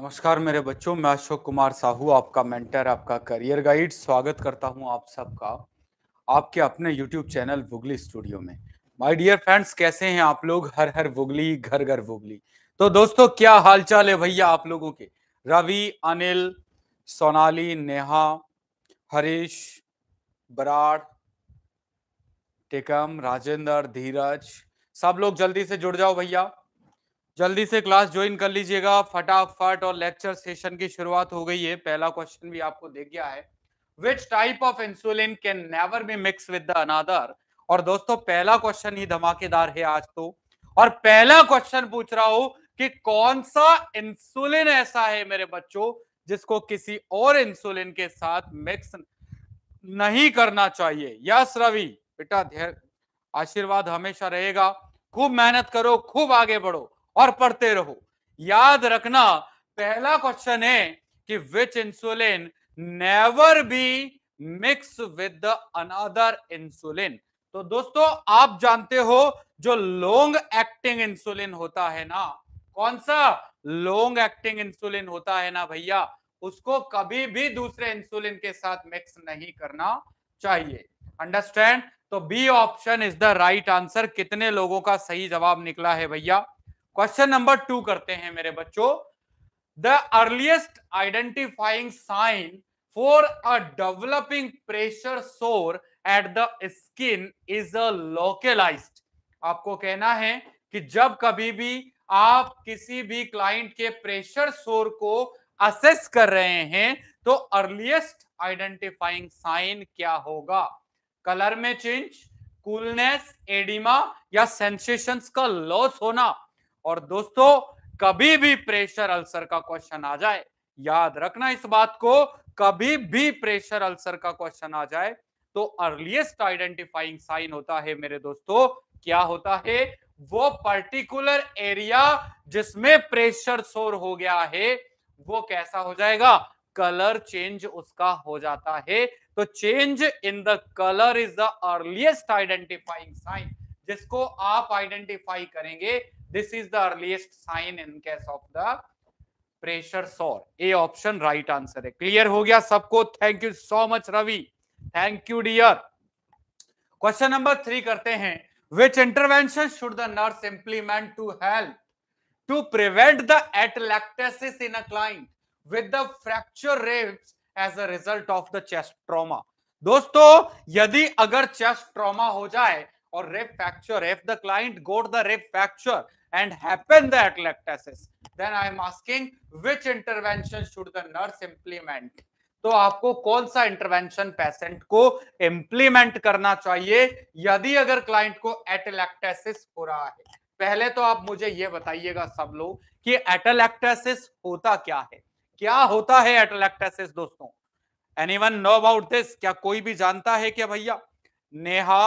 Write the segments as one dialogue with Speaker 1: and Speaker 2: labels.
Speaker 1: नमस्कार मेरे बच्चों मैं अशोक कुमार साहू आपका मेंटर आपका करियर गाइड स्वागत करता हूं आप सबका आपके अपने यूट्यूब चैनल वुगली स्टूडियो में माय डियर फ्रेंड्स कैसे हैं आप लोग हर हर वुगली घर घर वुगली तो दोस्तों क्या हालचाल है भैया आप लोगों के रवि अनिल सोनाली नेहा हरीश बराड़ टेकम राजेंद्र धीरज सब लोग जल्दी से जुड़ जाओ भैया जल्दी से क्लास ज्वाइन कर लीजिएगा फटाफट और लेक्चर सेशन की शुरुआत हो गई है पहला क्वेश्चन भी आपको दे गया है which type of insulin can never be mix with the another और दोस्तों पहला क्वेश्चन ही धमाकेदार है आज तो और पहला क्वेश्चन पूछ रहा हूं कि कौन सा इंसुलिन ऐसा है मेरे बच्चों जिसको किसी और इंसुलिन के साथ मिक्स नहीं करना चाहिए यस रवि बेटा आशीर्वाद हमेशा रहेगा खूब मेहनत करो खूब आगे बढ़ो और पढ़ते रहो याद रखना पहला क्वेश्चन है कि which insulin never be mix with the another insulin तो दोस्तों आप जानते हो जो लॉन्ग एक्टिंग इंसुलिन होता है ना कौन सा लॉन्ग एक्टिंग इंसुलिन होता है ना भैया उसको कभी भी दूसरे इंसुलिन के साथ मिक्स नहीं करना चाहिए अंडरस्टैंड तो B option is the right answer कितने लोगों का सही जवाब निकला है भैया क्वेश्चन नंबर टू करते हैं मेरे बच्चों the earliest identifying sign for a developing pressure sore at the skin is a localized आपको कहना है कि जब कभी भी आप किसी भी क्लाइंट के प्रेशर सोर को असेस कर रहे हैं तो अर्लिएस्ट आइडेंटिफाइंग साइन क्या होगा कलर में चेंज कूलनेस एडिमा या सेंसेशंस का लॉस होना और दोस्तों कभी भी प्रेशर अल्सर का क्वेश्चन आ जाए याद रखना इस बात को कभी भी प्रेशर अल्सर का क्वेश्चन आ जाए तो अर्लिएस्ट आइडेंटिफाइंग साइन होता है मेरे दोस्तों क्या होता है वो पर्टिकुलर एरिया जिसमें प्रेशर सोर हो गया है वो कैसा हो जाएगा कलर चेंज उसका हो जाता है तो change in the colour is the earliest identifying sign जिसको आप आइडेंटिफाई करेंगे this is the earliest sign in case of the pressure sore A option right answer है क्लियर हो गया सबको thank you so much Ravi thank you dear question number three करते हैं which intervention should the nurse implement to help to prevent the atelectasis in a client with the fracture ribs as a result of the chest trauma दोस्तों यदि अगर chest trauma हो जाए और ribs facture if the client got the ribs rep and happen the atelectasis then I am asking asking intervention should the nurse implement तो आपको कौन सा इंटरवेंशन पेशेंट को इंप्लीमेंट करना चाहिए यदि अगर क्लाइंट को एटलेक्टेसिस हो रहा है पहले तो आप मुझे ये बताइएगा सब लोग कि एटलेक्टेसिस होता क्या है क्या होता है एटलेक्टेसिस दोस्तों एनीवन नो अबाउट दिस क्या कोई भी जानता है क्या भैया नेहा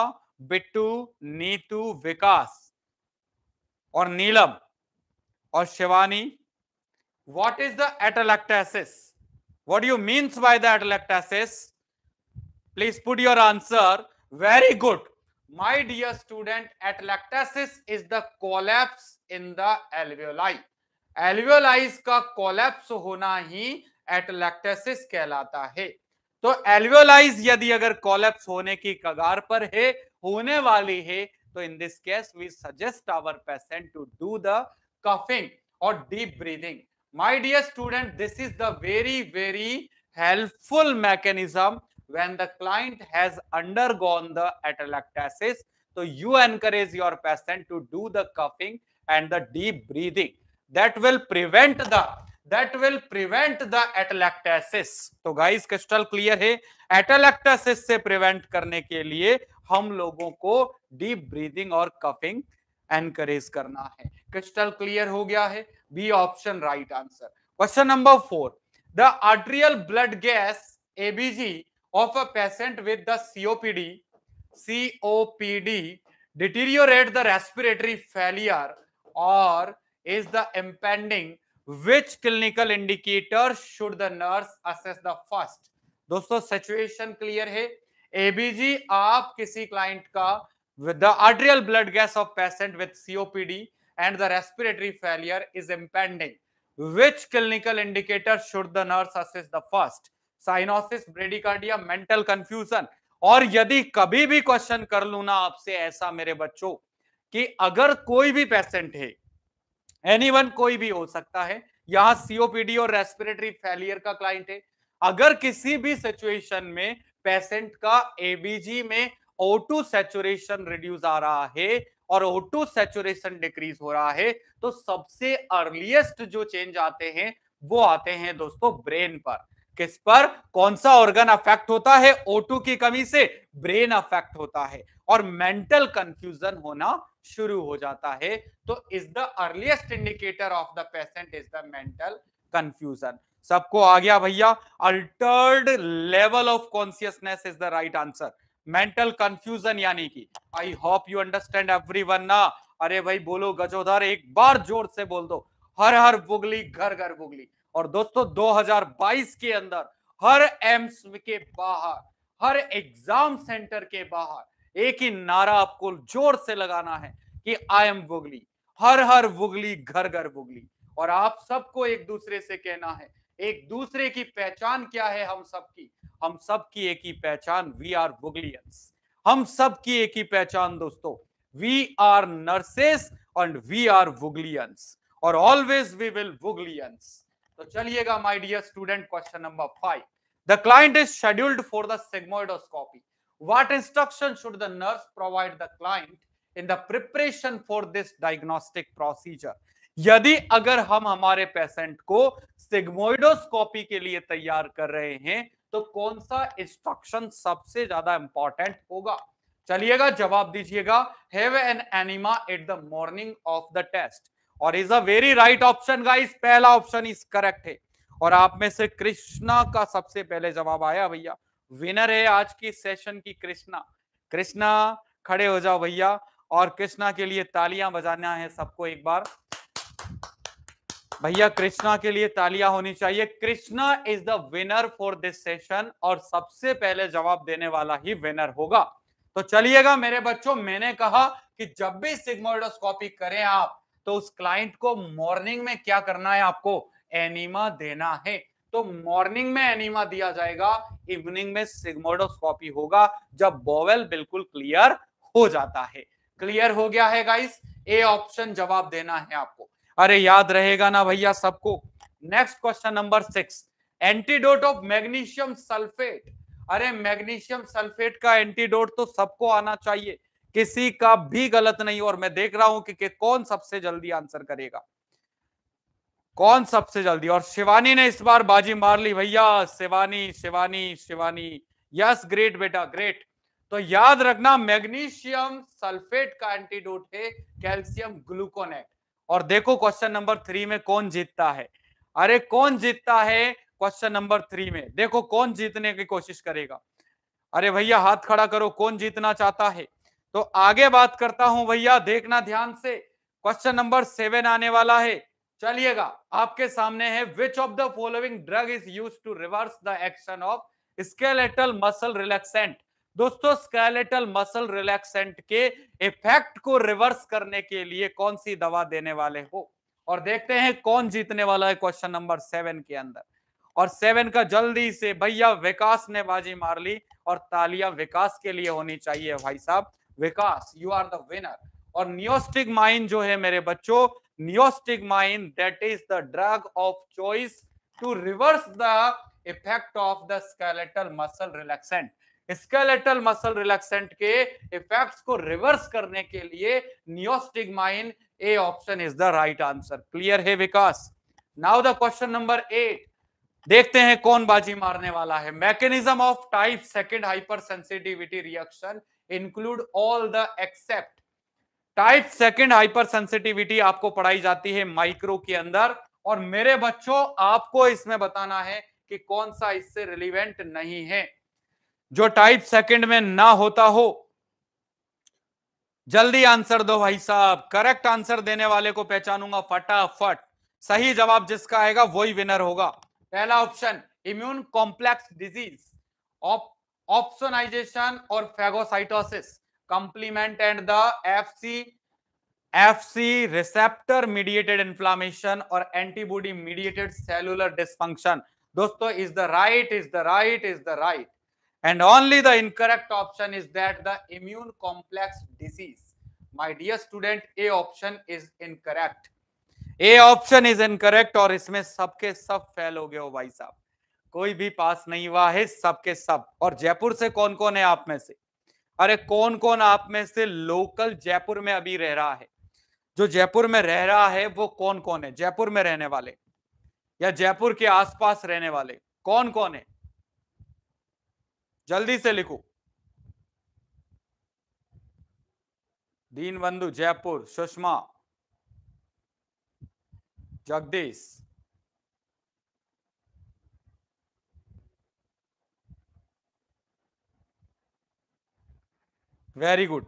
Speaker 1: बिट्टू नीतू विकास और नीलम और Shivani what is the atelectasis what you means by the atelectasis please put your answer very good my dear student atelectasis is the collapse in the alveoli alveoli का कोलैप्स होना ही एटलेक्टेसिस कहलाता है तो एलवियोलाइज यदि अगर कोलैप्स होने की कगार पर है होने वाली है तो in this case we suggest our patient to do the coughing और deep breathing my dear student this is the very very helpful mechanism when the client has undergone the atelectasis तो you encourage your patient to do the coughing and the deep breathing that will prevent the That will prevent the atelectasis. तो guys, crystal clear है. Atelectasis से prevent करने के लिए हम लोगों को डीप ब्रीदिंग और कफिंग एनकरेज करना है क्रिस्टल क्लियर हो गया है B option right answer question number four the arterial blood gas ABG of a patient with the COPD COPD deteriorate the respiratory failure और is the impending which clinical indicator should the nurse assess the first दोस्तों situation clear है ABG आप किसी client का with arterial blood gas of patient with COPD and the respiratory failure is impending which clinical indicator should the nurse assess the first cyanosis bradycardia mental confusion और यदि कभी भी question कर लू ना आपसे ऐसा मेरे बच्चों कि अगर कोई भी पेशेंट है एनीवन कोई भी हो सकता है यहां सीओपीडी और रेस्पिरेटरी फेलियर का क्लाइंट है अगर किसी भी सिचुएशन में पेशेंट का एबीजी में O2 सेचुरेशन रिड्यूस आ रहा है और O2 सेचुरेशन डिक्रीज हो रहा है तो सबसे अर्लीस्ट जो चेंज आते हैं वो आते हैं दोस्तों ब्रेन पर किस पर कौन सा ऑर्गन अफेक्ट होता है O2 की कमी से ब्रेन अफेक्ट होता है और मेंटल कंफ्यूजन होना शुरू हो जाता है तो is the earliest indicator of the patient is the mental confusion सबको आ गया भैया altered level of consciousness is the right answer mental confusion यानी कि I hope you understand everyone ना अरे भाई बोलो गजोधर एक बार जोर से बोल दो हर हर बुगली घर घर बुगली और दोस्तों 2022 के अंदर हर एम्स के बाहर हर एग्जाम सेंटर के बाहर एक ही नारा आपको जोर से लगाना है कि आई एम बुगली हर हर बुगली घर घर बुगली और आप सबको एक दूसरे से कहना है एक दूसरे की पहचान क्या है हम सबकी हम सबकी एक ही पहचान वी आर बुगलियंस हम सबकी एक ही पहचान दोस्तों we are nurses and we are Wooglians और ऑलवेज वी विल वुगलियंस तो चलिएगा my dear student question number five the client is scheduled for the sigmoidoscopy what instruction should the nurse provide the client in the preparation for this diagnostic procedure यदि अगर हम हमारे patient को sigmoidoscopy के लिए तैयार कर रहे हैं तो कौन सा इंस्ट्रक्शन सबसे ज्यादा इंपॉर्टेंट होगा चलिएगा जवाब दीजिएगा have an enema at the morning of the test और is a very right option guys पहला ऑप्शन इज करेक्ट है और आप में से कृष्णा का सबसे पहले जवाब आया भैया विनर है आज की सेशन की कृष्णा कृष्णा खड़े हो जाओ भैया और कृष्णा के लिए तालियां बजाना है सबको एक बार भैया कृष्णा के लिए तालियां होनी चाहिए Krishna is the winner for this session और सबसे पहले जवाब देने वाला ही विनर होगा तो चलिएगा मेरे बच्चों मैंने कहा कि जब भी सिग्मोइडोस्कोपी करें आप तो उस क्लाइंट को मॉर्निंग में क्या करना है आपको एनिमा देना है तो मॉर्निंग में एनिमा दिया जाएगा इवनिंग में सिग्मोडोस्कॉपी होगा जब बोवेल बिल्कुल क्लियर हो जाता है क्लियर हो गया है गाइस ए ऑप्शन जवाब देना है आपको अरे याद रहेगा ना भैया सबको next question number six antidote of magnesium sulphate अरे मैग्नीशियम सल्फेट का एंटीडोट तो सबको आना चाहिए किसी का भी गलत नहीं और मैं देख रहा हूं कि, कि कौन सबसे जल्दी आंसर करेगा कौन सबसे जल्दी और शिवानी ने इस बार बाजी मार ली भैया शिवानी शिवानी शिवानी यस ग्रेट बेटा ग्रेट तो याद रखना मैग्नीशियम सल्फेट का एंटीडोट है कैल्शियम ग्लूकोनेट और देखो क्वेश्चन नंबर थ्री में कौन जीतता है अरे कौन जीतता है क्वेश्चन नंबर थ्री में देखो कौन जीतने की कोशिश करेगा अरे भैया हाथ खड़ा करो कौन जीतना चाहता है तो आगे बात करता हूं भैया देखना ध्यान से क्वेश्चन नंबर सेवन आने वाला है चलिएगा आपके सामने है which of the following drug is use to reverse the action of skeletal muscle relaxant दोस्तों स्केलेटल मसल रिलैक्सेंट के इफेक्ट को रिवर्स करने के लिए कौन सी दवा देने वाले हो और देखते हैं कौन जीतने वाला है क्वेश्चन नंबर सेवन के अंदर और सेवन का जल्दी से भैया विकास ने बाजी मार ली और तालिया विकास के लिए होनी चाहिए भाई साहब Vikas you are the winner और नियोस्टिक माइन जो है मेरे बच्चों neostigmine that is the drug of choice to reverse the effect of the skeletal muscle relaxant skeletal muscle relaxant के इफेक्ट्स को रिवर्स करने के लिए neostigmine A option is the right answer clear है Vikas now the question number eight देखते हैं कौन बाजी मारने वाला है mechanism of type second hyper sensitivity reaction include all the except type second hypersensitivity आपको पढ़ाई जाती है माइक्रो के अंदर और मेरे बच्चों आपको इसमें बताना है कि कौन सा इससे रिलीवेंट नहीं है जो टाइप सेकंड में ना होता हो जल्दी आंसर दो भाई साहब करेक्ट आंसर देने वाले को पहचानूंगा फटाफट सही जवाब जिसका आएगा वही विनर होगा पहला option immune complex disease opsonization और phagocytosis complement and the FC FC receptor mediated inflammation और एंटीबॉडी मीडिएटेड सेलुलर डिस्फंक्शन दोस्तों is the right is the right is the right and only the incorrect option is that the immune complex disease my dear student a option is incorrect a option is incorrect और इसमें सबके सब fail हो गए हो भाई साहब कोई भी पास नहीं हुआ है सबके सब और जयपुर से कौन कौन है आप में से अरे कौन कौन आप में से लोकल जयपुर में अभी रह रहा है जो जयपुर में रह रहा है वो कौन कौन है जयपुर में रहने वाले या जयपुर के आसपास रहने वाले कौन कौन है जल्दी से लिखो दीनबंधु जयपुर सुषमा जगदीश वेरी गुड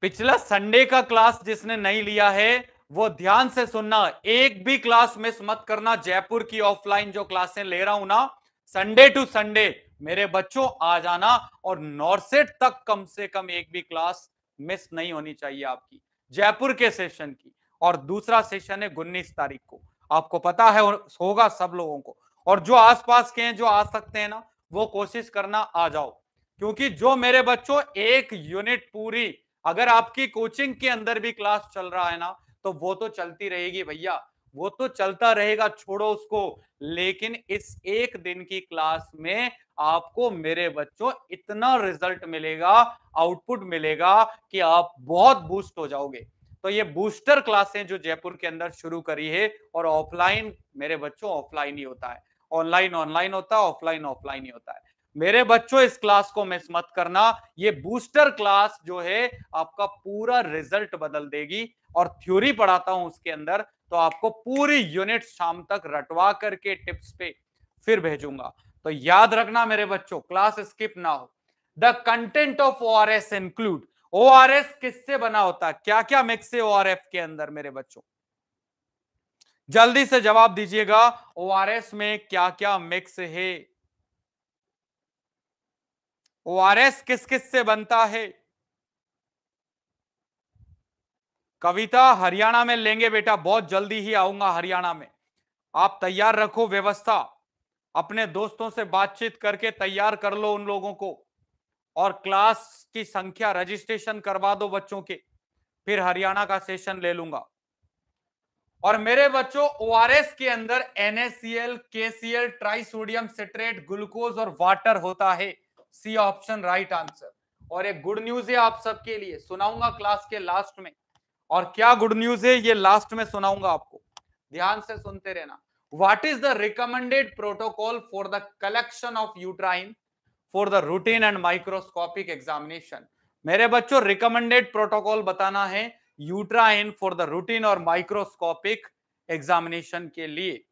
Speaker 1: पिछला संडे का क्लास जिसने नहीं लिया है वो ध्यान से सुनना एक भी क्लास मिस मत करना जयपुर की ऑफलाइन जो क्लासें ले रहा हूं ना संडे टू संडे मेरे बच्चों आ जाना और नॉर्सेट तक कम से कम एक भी क्लास मिस नहीं होनी चाहिए आपकी जयपुर के सेशन की और दूसरा सेशन है उन्नीस तारीख को आपको पता है होगा सब लोगों को और जो आसपास के हैं जो आ सकते हैं ना वो कोशिश करना आ जाओ क्योंकि जो मेरे बच्चों एक यूनिट पूरी अगर आपकी कोचिंग के अंदर भी क्लास चल रहा है ना तो वो तो चलती रहेगी भैया वो तो चलता रहेगा छोड़ो उसको लेकिन इस एक दिन की क्लास में आपको मेरे बच्चों इतना रिजल्ट मिलेगा आउटपुट मिलेगा कि आप बहुत बूस्ट हो जाओगे तो ये बूस्टर क्लासें जो जयपुर के अंदर शुरू करी है और ऑफलाइन मेरे बच्चों ऑफलाइन ही होता है ऑनलाइन ऑनलाइन होता है ऑफलाइन ऑफलाइन ही होता है मेरे बच्चों इस क्लास को मिस मत करना ये बूस्टर क्लास जो है आपका पूरा रिजल्ट बदल देगी और थ्योरी पढ़ाता हूं उसके अंदर तो आपको पूरी यूनिट शाम तक रटवा करके टिप्स पे फिर भेजूंगा तो याद रखना मेरे बच्चों क्लास स्किप ना हो the content of O R S include O R S किससे बना होता है क्या क्या मिक्स है ओ आर एफ के अंदर मेरे बच्चों जल्दी से जवाब दीजिएगा ओ आर एस में क्या क्या मिक्स है ओ आर एस किस किस से बनता है कविता हरियाणा में लेंगे बेटा बहुत जल्दी ही आऊंगा हरियाणा में आप तैयार रखो व्यवस्था अपने दोस्तों से बातचीत करके तैयार कर लो उन लोगों को और क्लास की संख्या रजिस्ट्रेशन करवा दो बच्चों के फिर हरियाणा का सेशन ले लूंगा और मेरे बच्चों ओ के अंदर NaCl KCl trisodium citrate glucose और वाटर होता है सी ऑप्शन राइट आंसर और एक गुड न्यूज है आप सबके लिए सुनाऊंगा क्लास के लास्ट में और क्या गुड न्यूज है ये लास्ट में सुनाऊंगा आपको ध्यान से सुनते रहना what is the recommended protocol for the collection of uterine for the routine and microscopic examination मेरे बच्चों रिकमेंडेड प्रोटोकॉल बताना है यूट्राइन फॉर द रूटीन और माइक्रोस्कोपिक एग्जामिनेशन के लिए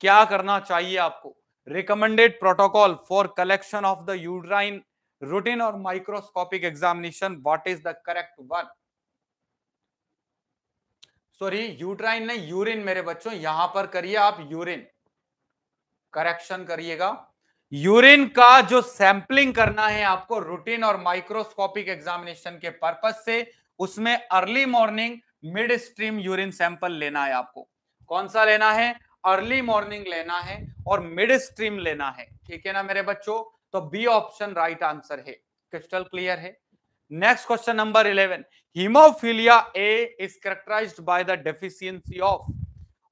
Speaker 1: क्या करना चाहिए आपको recommended protocol for collection of the uterine routine और microscopic examination what is the correct one sorry uterine नहीं यूरिन मेरे बच्चों यहां पर करिए आप यूरिन करेक्शन करिएगा यूरिन का जो सैंपलिंग करना है आपको रूटीन और माइक्रोस्कोपिक एग्जामिनेशन के पर्पज से उसमें early morning midstream urine sample लेना है आपको कौन सा लेना है अर्ली मॉर्निंग लेना है और मिड स्ट्रीम लेना है ठीक है ना मेरे बच्चों तो बी ऑप्शन राइट आंसर है क्रिस्टल क्लियर है next question number 11. Hemophilia A is characterized by the deficiency of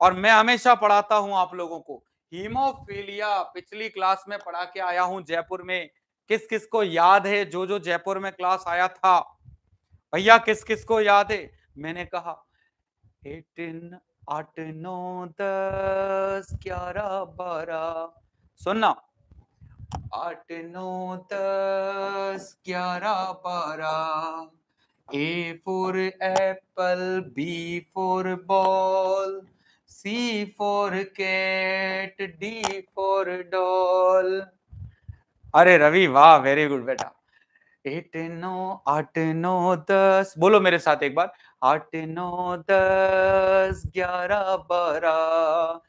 Speaker 1: और मैं हमेशा पढ़ाता हूं आप लोगों को हीमोफीलिया पिछली क्लास में पढ़ा के आया हूं जयपुर में किस किस को याद है जो जो जयपुर में क्लास आया था भैया किस किस को याद है मैंने कहा इन आठ नौ दस ग्यारह बारह सुनना आठ नौ दस ग्यारह बारह A for apple B for ball C for cat D for doll अरे रवि वाह वेरी गुड बेटा एट नौ आठ नौ दस बोलो मेरे साथ एक बार आठ नौ दस ग्यारह बारह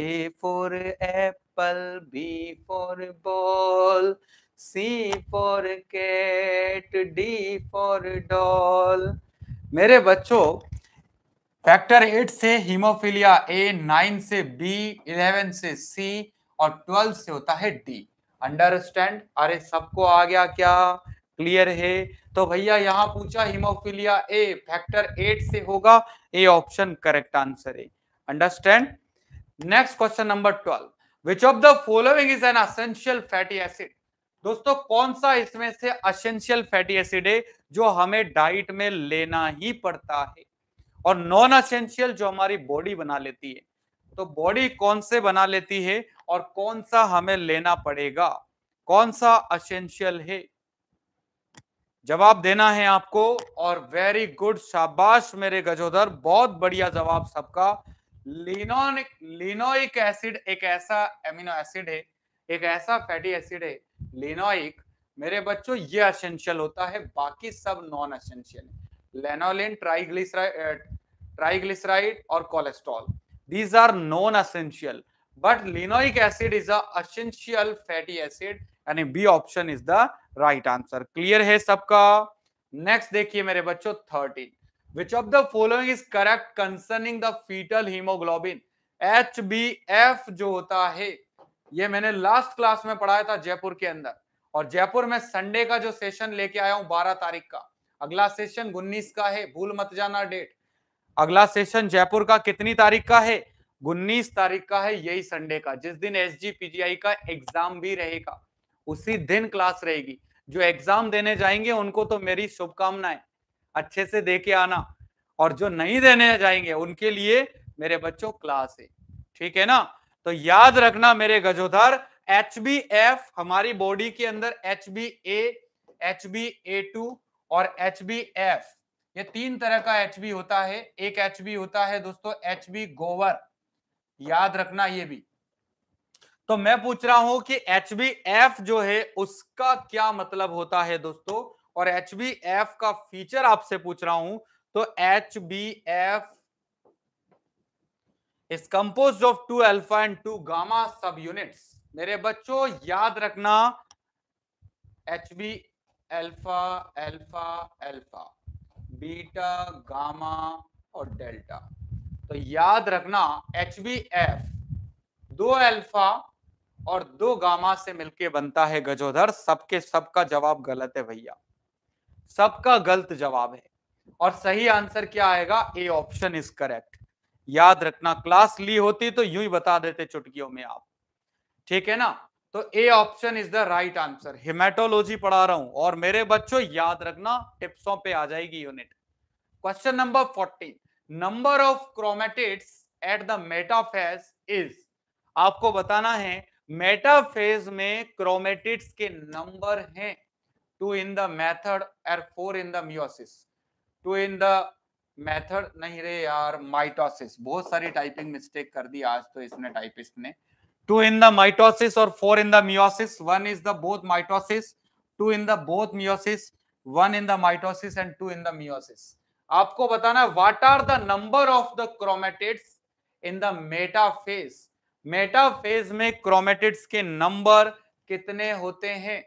Speaker 1: A for apple apple, B for ball, C for cat, D for doll. मेरे बच्चों फैक्टर एट से हीमोफीलिया ए नाइन से बी इलेवन से सी और ट्वेल्व से होता है डी अंडरस्टैंड अरे सबको आ गया क्या क्लियर है तो भैया यहाँ पूछा हिमोफिलिया ए फैक्टर एट से होगा ए ऑप्शन करेक्ट आंसर है understand next question number twelve which of the following is an essential fatty acid दोस्तों कौन सा इसमें से असेंशियल फैटी एसिड है जो हमें डाइट में लेना ही पड़ता है और नॉन असेंशियल जो हमारी बॉडी बना लेती है तो बॉडी कौन से बना लेती है और कौन सा हमें लेना पड़ेगा कौन सा असेंशियल है जवाब देना है आपको और वेरी गुड शाबाश मेरे गजोधर बहुत बढ़िया जवाब सबका लिनोनिक लिनोइक एसिड एक ऐसा एमिनो एसिड है एक ऐसा फैटी एसिड है लिनोइक मेरे बच्चों ये असेंशियल होता है बाकी सब नॉन असेंशियल है लेनोलिन ट्राइग्लिसराइड ट्राइग्लिसराइड और cholesterol these are non essential but linoleic acid is essential fatty acid यानी B option is the right answer clear है सबका नेक्स्ट देखिए मेरे बच्चों thirteen Which of the following is correct concerning the fetal hemoglobin? HbF जो होता है ये मैंने लास्ट क्लास में पढ़ाया था जयपुर के अंदर और जयपुर में संडे का जो सेशन लेके आया हूं बारह तारीख का अगला सेशन उन्नीस का है भूल मत जाना डेट अगला सेशन जयपुर का कितनी तारीख का है उन्नीस तारीख का है यही संडे का जिस दिन एस का एग्जाम भी रहेगा उसी दिन क्लास रहेगी जो एग्जाम देने जाएंगे उनको तो मेरी शुभकामनाएं अच्छे से दे के आना और जो नहीं देने जाएंगे उनके लिए मेरे बच्चों क्लास है ठीक है ना तो याद रखना मेरे गजोधर एच बी एफ हमारी बॉडी के अंदर H B A H B A two और एच बी एफ ये तीन तरह का एच बी होता है एक एच बी होता है दोस्तों एच बी गोवर याद रखना ये भी तो मैं पूछ रहा हूं कि एच बी एफ जो है उसका क्या मतलब होता है दोस्तों और एच बी एफ का फीचर आपसे पूछ रहा हूं तो H B F is compose of two alpha and two gamma subunits मेरे बच्चों याद रखना H B alpha alpha alpha beta gamma और डेल्टा तो याद रखना एच बी एफ दो एल्फा और दो गामा से मिलके बनता है गजोधर सबके सबका जवाब गलत है भैया सबका गलत जवाब है और सही आंसर क्या आएगा ए ऑप्शन इज करेक्ट याद रखना क्लास ली होती तो यूं ही बता देते चुटकियों में आप ठीक है ना तो A option is the right answer haematology पढ़ा रहा हूं और मेरे बच्चों याद रखना टिप्सों पे आ जाएगी unit question number fourteen number of chromatids at the metaphase is आपको बताना है मेटाफेज में क्रोमेटिट्स के नंबर हैं two in the metaphase or four in the meiosis two in the metaphase नहीं रे यार माइटोसिस बहुत सारी टाइपिंग मिस्टेक कर दी आज तो इसने टाइपिस्ट ने टू इन द माइटोसिस और four in the meiosis one is the both mitosis two in the both meiosis one in the mitosis and two in the meiosis आपको बताना है are the number of the chromatids in the metaphase metaphase में chromatids के number कितने होते हैं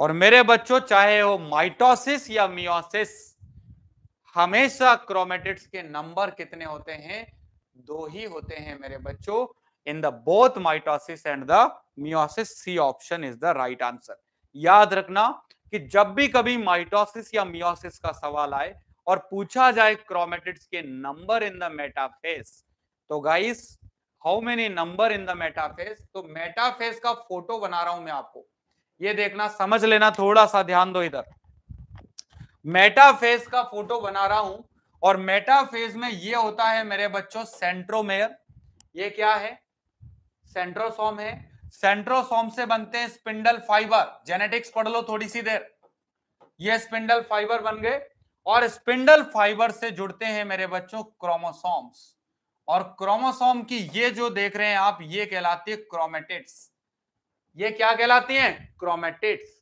Speaker 1: और मेरे बच्चों चाहे वो माइटोसिस या मियोसिस हमेशा क्रोमेटिड्स के नंबर कितने होते हैं दो ही होते हैं मेरे बच्चों in the both mitosis and the meiosis C option is the right answer याद रखना कि जब भी कभी माइटोसिस या मियोसिस का सवाल आए और पूछा जाए क्रोमेटिड्स के नंबर इन द मेटाफेस तो guys how many number in the metaphase तो मेटाफेस का फोटो बना रहा हूं मैं आपको ये देखना समझ लेना थोड़ा सा ध्यान दो इधर मेटाफेज का फोटो बना रहा हूं और मेटाफेज में ये होता है मेरे बच्चों सेंट्रोमेयर ये क्या है सेंट्रोसोम है सेंट्रोसोम से बनते हैं स्पिंडल फाइबर जेनेटिक्स पढ़ लो थोड़ी सी देर ये स्पिंडल फाइबर बन गए और स्पिंडल फाइबर से जुड़ते हैं मेरे बच्चों क्रोमोसोम्स और क्रोमोसोम की ये जो देख रहे हैं आप ये कहलाती है क्रोमेटिट्स ये क्या कहलाती हैं क्रोमेटिड्स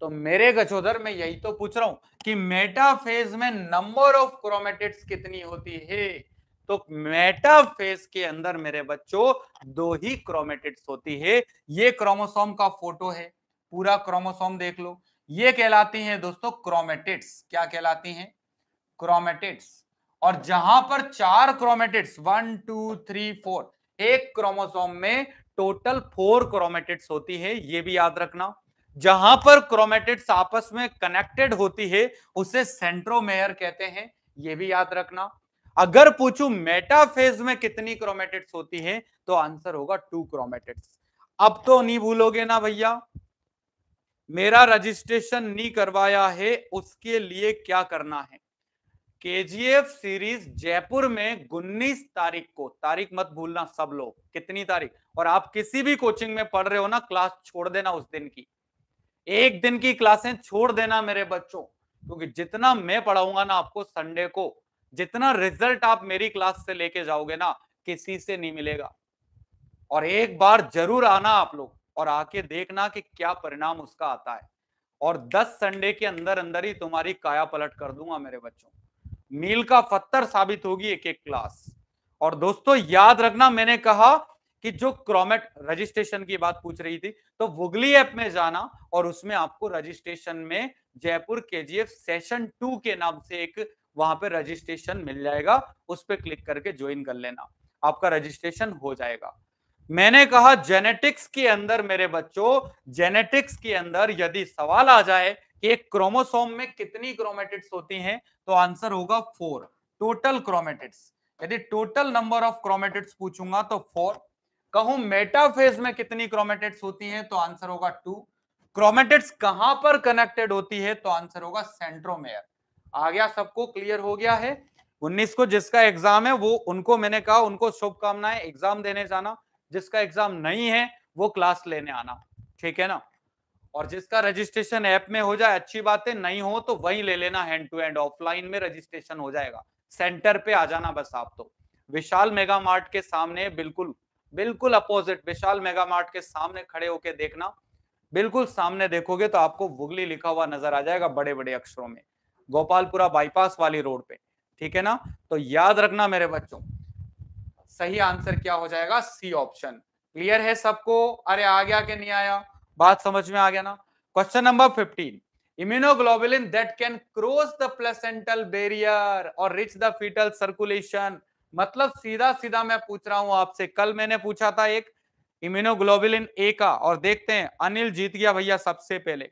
Speaker 1: तो मेरे गचोदर में यही तो पूछ रहा हूं कि मेटाफेज में नंबर ऑफ क्रोमेटिड्स कितनी होती है तो मेटाफेज के अंदर मेरे बच्चों दो ही क्रोमेटिड्स होती है ये क्रोमोसोम का फोटो है पूरा क्रोमोसोम देख लो ये कहलाती हैं दोस्तों क्रोमेटिड्स क्या कहलाती हैं क्रोमेटिड्स और जहां पर चार chromatids one two three four एक क्रोमोसोम में टोटल फोर क्रोमेटिड्स होती है ये भी याद रखना जहां पर क्रोमेटिड्स आपस में कनेक्टेड होती है उसे सेंट्रोमेयर कहते हैं ये भी याद रखना अगर पूछू मेटाफेज में कितनी क्रोमेटिड्स होती है तो आंसर होगा टू क्रोमेटिड्स अब तो नहीं भूलोगे ना भैया मेरा रजिस्ट्रेशन नहीं करवाया है उसके लिए क्या करना है केजीएफ सीरीज जयपुर में उन्नीस तारीख को तारीख मत भूलना सब लोग कितनी तारीख और आप किसी भी कोचिंग में पढ़ रहे हो ना क्लास छोड़ देना उस दिन की एक दिन की क्लासें छोड़ देना मेरे बच्चों क्योंकि जितना मैं पढ़ाऊंगा ना आपको संडे को जितना रिजल्ट आप मेरी क्लास से लेके जाओगे ना किसी से नहीं मिलेगा और एक बार जरूर आना आप लोग और आके देखना कि क्या परिणाम उसका आता है और 10 संडे के अंदर अंदर ही तुम्हारी काया पलट कर दूंगा मेरे बच्चों मील का पत्थर साबित होगी एक एक क्लास और दोस्तों याद रखना मैंने कहा कि जो क्रोमेट रजिस्ट्रेशन की बात पूछ रही थी तो वुगली ऐप में जाना और उसमें आपको रजिस्ट्रेशन में जयपुर केजीएफ सेशन टू के नाम से एक वहां पर रजिस्ट्रेशन मिल जाएगा उस पर क्लिक करके ज्वाइन कर लेना आपका रजिस्ट्रेशन हो जाएगा मैंने कहा जेनेटिक्स के अंदर मेरे बच्चों जेनेटिक्स के अंदर यदि सवाल आ जाए कि एक क्रोमोसोम में कितनी क्रोमेटिड्स होती हैं तो आंसर होगा फोर टोटल क्रोमेटिड्स यदि टोटल नंबर ऑफ क्रोमेटिड्स पूछूंगा तो फोर कहूं मेटाफेज में कितनी क्रोमेटिड्स होती हैं तो आंसर होगा टू क्रोमेटिड्स कहां पर कनेक्टेड होती है तो आंसर होगा सेंट्रोमेयर आ गया सबको क्लियर हो गया है 19 को जिसका एग्जाम है वो उनको मैंने कहा उनको शुभकामनाएं एग्जाम देने जाना जिसका एग्जाम नहीं है वो क्लास लेने आना ठीक है ना और जिसका रजिस्ट्रेशन ऐप में हो जाए अच्छी बात है नहीं हो तो वही ले लेना हैंड टू हैंड ऑफलाइन में रजिस्ट्रेशन हो जाएगा सेंटर पे आ जाना बस आप तो विशाल मेगा मार्ट के सामने बिल्कुल बिल्कुल अपोजिट विशाल मेगा मार्ट के सामने खड़े होके देखना बिल्कुल सामने देखोगे तो आपको वुगली लिखा हुआ नजर आ जाएगा बड़े बड़े अक्षरों में गोपालपुरा बाईपास वाली रोड पे ठीक है ना तो याद रखना मेरे बच्चों सही आंसर क्या हो जाएगा सी ऑप्शन क्लियर है सबको अरे आ गया कि नहीं आया बात समझ में आ गया ना question number fifteen immunoglobulin that can cross the placental barrier और रिच द fetal सर्कुलेशन मतलब सीधा सीधा मैं पूछ रहा हूं आपसे कल मैंने पूछा था एक इम्यूनोग्लोबुलिन ए का और देखते हैं अनिल जीत गया भैया सबसे पहले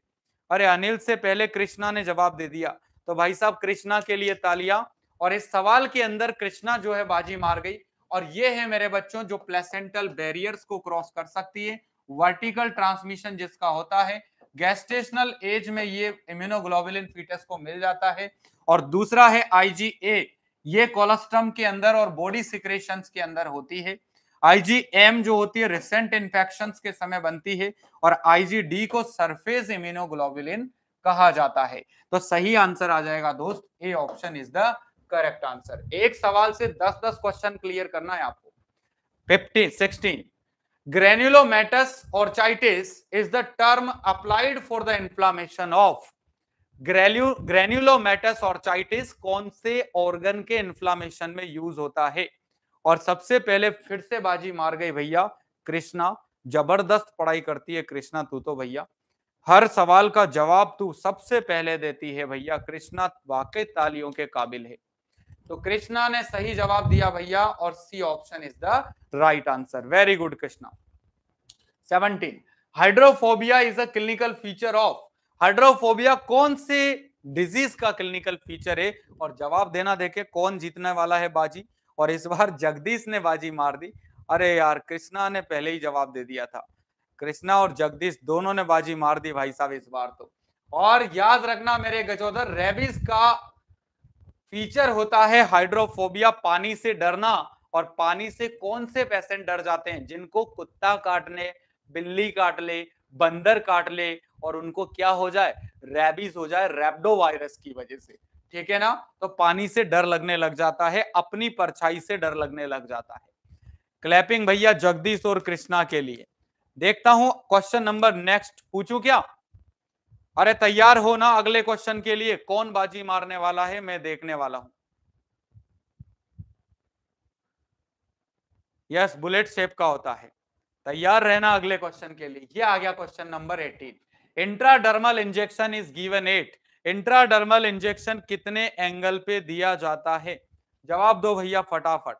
Speaker 1: अरे अनिल से पहले कृष्णा ने जवाब दे दिया तो भाई साहब कृष्णा के लिए तालिया और इस सवाल के अंदर कृष्णा जो है बाजी मार गई और ये है मेरे बच्चों जो प्लेसेंटल बैरियर्स को क्रॉस कर सकती है वर्टिकल ट्रांसमिशन जिसका होता है गैस्टेशनल एज में ये इम्यूनोग्लोबुलिन फीटस को मिल जाता है और दूसरा है आईजीए ये कोलेस्ट्रम के अंदर और बॉडी सिक्रेशन के अंदर होती है आईजीएम जो होती है रिसेंट इन्फेक्शन के समय बनती है और आईजीडी को सरफेस इम्यूनोग्लोबुलिन कहा जाता है तो सही आंसर आ जाएगा दोस्त A option is the correct answer एक सवाल से दस दस क्वेश्चन क्लियर करना है आपको फिफ्टीन सिक्सटीन और granulomatous orchitis is the term applied for the inflammation of और चाइटिस कौन से ऑर्गन के इंफ्लामेशन में यूज होता है और सबसे पहले फिर से बाजी मार गई भैया कृष्णा जबरदस्त पढ़ाई करती है कृष्णा तू तो भैया हर सवाल का जवाब तू सबसे पहले देती है भैया कृष्णा वाकई तालियों के काबिल है तो कृष्णा ने सही जवाब दिया भैया और C option is the right answer very good Krishna seventeen hydrophobia is a clinical feature of hydrophobia कौन से डिजीज का क्लिनिकल फीचर है और जवाब देना देखे कौन जीतने वाला है बाजी और इस बार जगदीश ने बाजी मार दी अरे यार कृष्णा ने पहले ही जवाब दे दिया था कृष्णा और जगदीश दोनों ने बाजी मार दी भाई साहब इस बार तो और याद रखना मेरे गजोदर रेबिस का फीचर होता है हाइड्रोफोबिया पानी से डरना और पानी से कौन से पेशेंट डर जाते हैं जिनको कुत्ता काट ले बिल्ली काट ले बंदर काट ले और उनको क्या हो जाए रैबीज हो जाए रेबडो वायरस की वजह से ठीक है ना तो पानी से डर लगने लग जाता है अपनी परछाई से डर लगने लग जाता है क्लैपिंग भैया जगदीश और कृष्णा के लिए देखता हूं क्वेश्चन नंबर नेक्स्ट पूछू क्या अरे तैयार हो ना अगले क्वेश्चन के लिए कौन बाजी मारने वाला है मैं देखने वाला हूं यस बुलेट शेप का होता है तैयार रहना अगले क्वेश्चन के लिए ये आ गया question number 18 intradermal injection is given at intradermal injection कितने एंगल पे दिया जाता है जवाब दो भैया फटाफट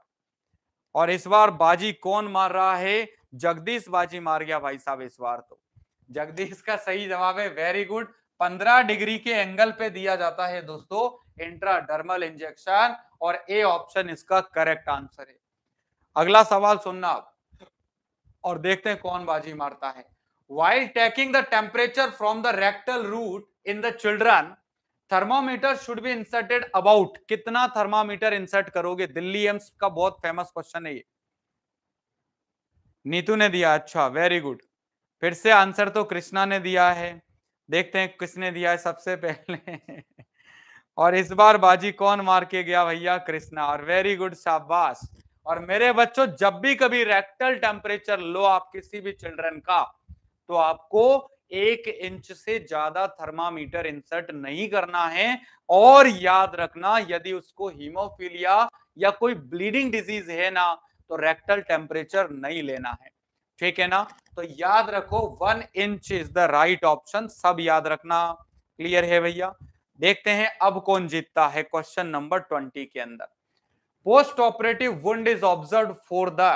Speaker 1: और इस बार बाजी कौन मार रहा है जगदीश बाजी मार गया भाई साहब इस बार तो जगदीश का सही जवाब है वेरी गुड पंद्रह डिग्री के एंगल पे दिया जाता है दोस्तों इंट्राडर्मल इंजेक्शन और ए ऑप्शन इसका करेक्ट आंसर है अगला सवाल सुनना आप और देखते हैं कौन बाजी मारता है while taking the temperature from the rectal route in the children thermometer should be inserted about कितना थर्मामीटर इंसर्ट करोगे दिल्ली एम्स का बहुत फेमस क्वेश्चन है ये नीतू ने दिया अच्छा वेरी गुड फिर से आंसर तो कृष्णा ने दिया है देखते हैं किसने दिया है सबसे पहले और इस बार बाजी कौन मार के गया भैया कृष्णा और वेरी गुड शाबाश और मेरे बच्चों जब भी कभी रेक्टल टेम्परेचर लो आप किसी भी चिल्ड्रन का तो आपको एक इंच से ज्यादा थर्मामीटर इंसर्ट नहीं करना है और याद रखना यदि उसको हीमोफीलिया या कोई ब्लीडिंग डिजीज है ना तो रेक्टल टेम्परेचर नहीं लेना है ठीक है ना तो याद रखो one inch is the right option सब याद रखना क्लियर है भैया देखते हैं अब कौन जीतता है क्वेश्चन नंबर ट्वेंटी के अंदर post operative wound is observe for the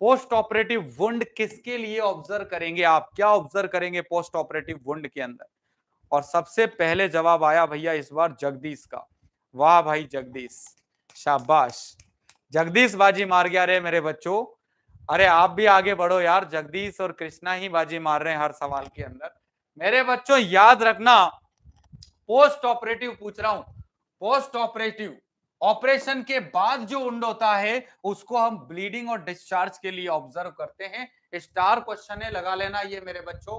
Speaker 1: post operative wound किसके लिए ऑब्जर्व करेंगे आप क्या ऑब्जर्व करेंगे पोस्ट ऑपरेटिव वुंड के अंदर और सबसे पहले जवाब आया भैया इस बार जगदीश का वाह भाई जगदीश शाबाश जगदीश बाजी मार गया रे मेरे बच्चों अरे आप भी आगे बढ़ो यार जगदीश और कृष्णा ही बाजी मार रहे हैं हर सवाल के अंदर मेरे बच्चों याद रखना पोस्ट ऑपरेटिव पूछ रहा हूं पोस्ट ऑपरेटिव ऑपरेशन के बाद जो उंड होता है उसको हम ब्लीडिंग और डिस्चार्ज के लिए ऑब्जर्व करते हैं स्टार क्वेश्चन है लगा लेना ये मेरे बच्चों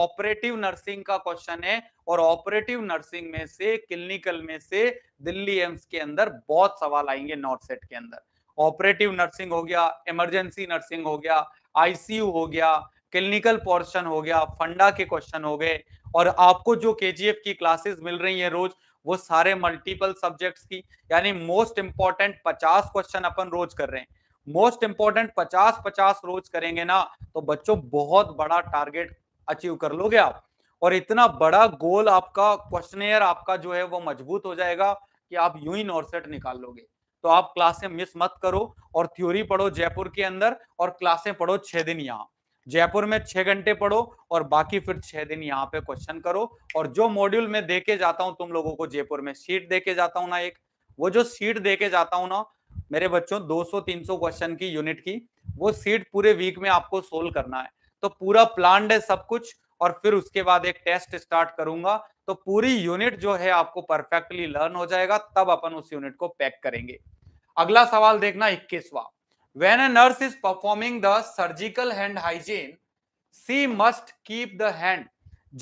Speaker 1: ऑपरेटिव नर्सिंग का क्वेश्चन है और ऑपरेटिव नर्सिंग में से क्लिनिकल में से दिल्ली एम्स के अंदर बहुत सवाल आएंगे नॉर्थ सेट के अंदर ऑपरेटिव नर्सिंग हो गया इमरजेंसी नर्सिंग हो गया आईसीयू हो गया क्लिनिकल पोर्शन हो गया फंडा के क्वेश्चन हो गए और आपको जो के की क्लासेस मिल रही है रोज वो सारे मल्टीपल सब्जेक्ट्स की यानी मोस्ट इंपॉर्टेंट पचास क्वेश्चन अपन रोज कर रहे हैं मोस्ट इंपॉर्टेंट पचास पचास रोज करेंगे ना तो बच्चों बहुत बड़ा टारगेट अचीव कर लोगे आप और इतना बड़ा गोल आपका क्वेश्चन आपका जो है वो मजबूत हो जाएगा कि आप यू ही नॉर्सेट निकाल लोगे तो आप क्लासे मिस मत करो और थ्योरी पढ़ो जयपुर के अंदर और क्लासें पढ़ो छह दिन यहाँ जयपुर में छह घंटे पढ़ो और बाकी फिर छह दिन यहाँ पे क्वेश्चन करो और जो मॉड्यूल में देके जाता हूँ तुम लोगों को जयपुर में सीट दे के जाता हूँ ना एक वो जो सीट दे के जाता हूँ ना मेरे बच्चों 200-300 क्वेश्चन की यूनिट की वो सीट पूरे वीक में आपको सोल्व करना है तो पूरा प्लान है सब कुछ और फिर उसके बाद एक टेस्ट स्टार्ट करूंगा तो पूरी यूनिट जो है आपको परफेक्टली लर्न हो जाएगा तब अपन उस यूनिट को पैक करेंगे अगला सवाल देखना इक्कीसवा when a nurse is performing the surgical hand hygiene she must keep the hand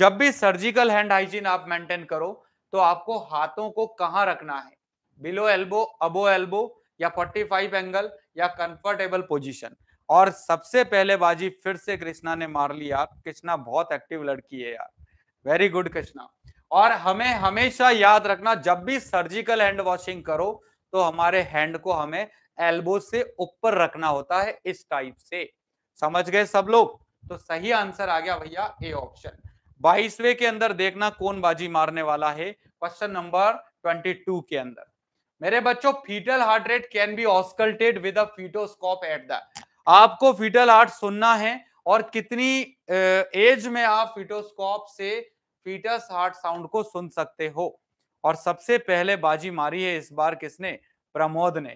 Speaker 1: जब भी सर्जिकल हैंड हाइजीन आप मेंटेन करो तो आपको हाथों को कहां रखना है बिलो एल्बो अबो एल्बो या 45 एंगल या कंफर्टेबल पोजीशन और सबसे पहले बाजी फिर से कृष्णा ने मार लिया कृष्णा बहुत एक्टिव लड़की है यार वेरी गुड कृष्णा और हमें हमेशा याद रखना जब भी सर्जिकल हैंड वॉशिंग करो तो हमारे हैंड को हमें एल्बो से ऊपर रखना होता है इस टाइप से समझ गए सब लोग तो सही आंसर आ गया भैया ए ऑप्शन बाईसवे के अंदर देखना कौन बाजी मारने वाला है क्वेश्चन नंबर ट्वेंटी टू के अंदर मेरे बच्चों fetal heart rate can be auscultated with a fetoscope at the आपको फीटल हार्ट सुनना है और कितनी एज में आप फीटोस्कोप से पीटर्स हार्ट साउंड को सुन सकते हो और सबसे पहले बाजी मारी है इस बार किसने प्रमोद ने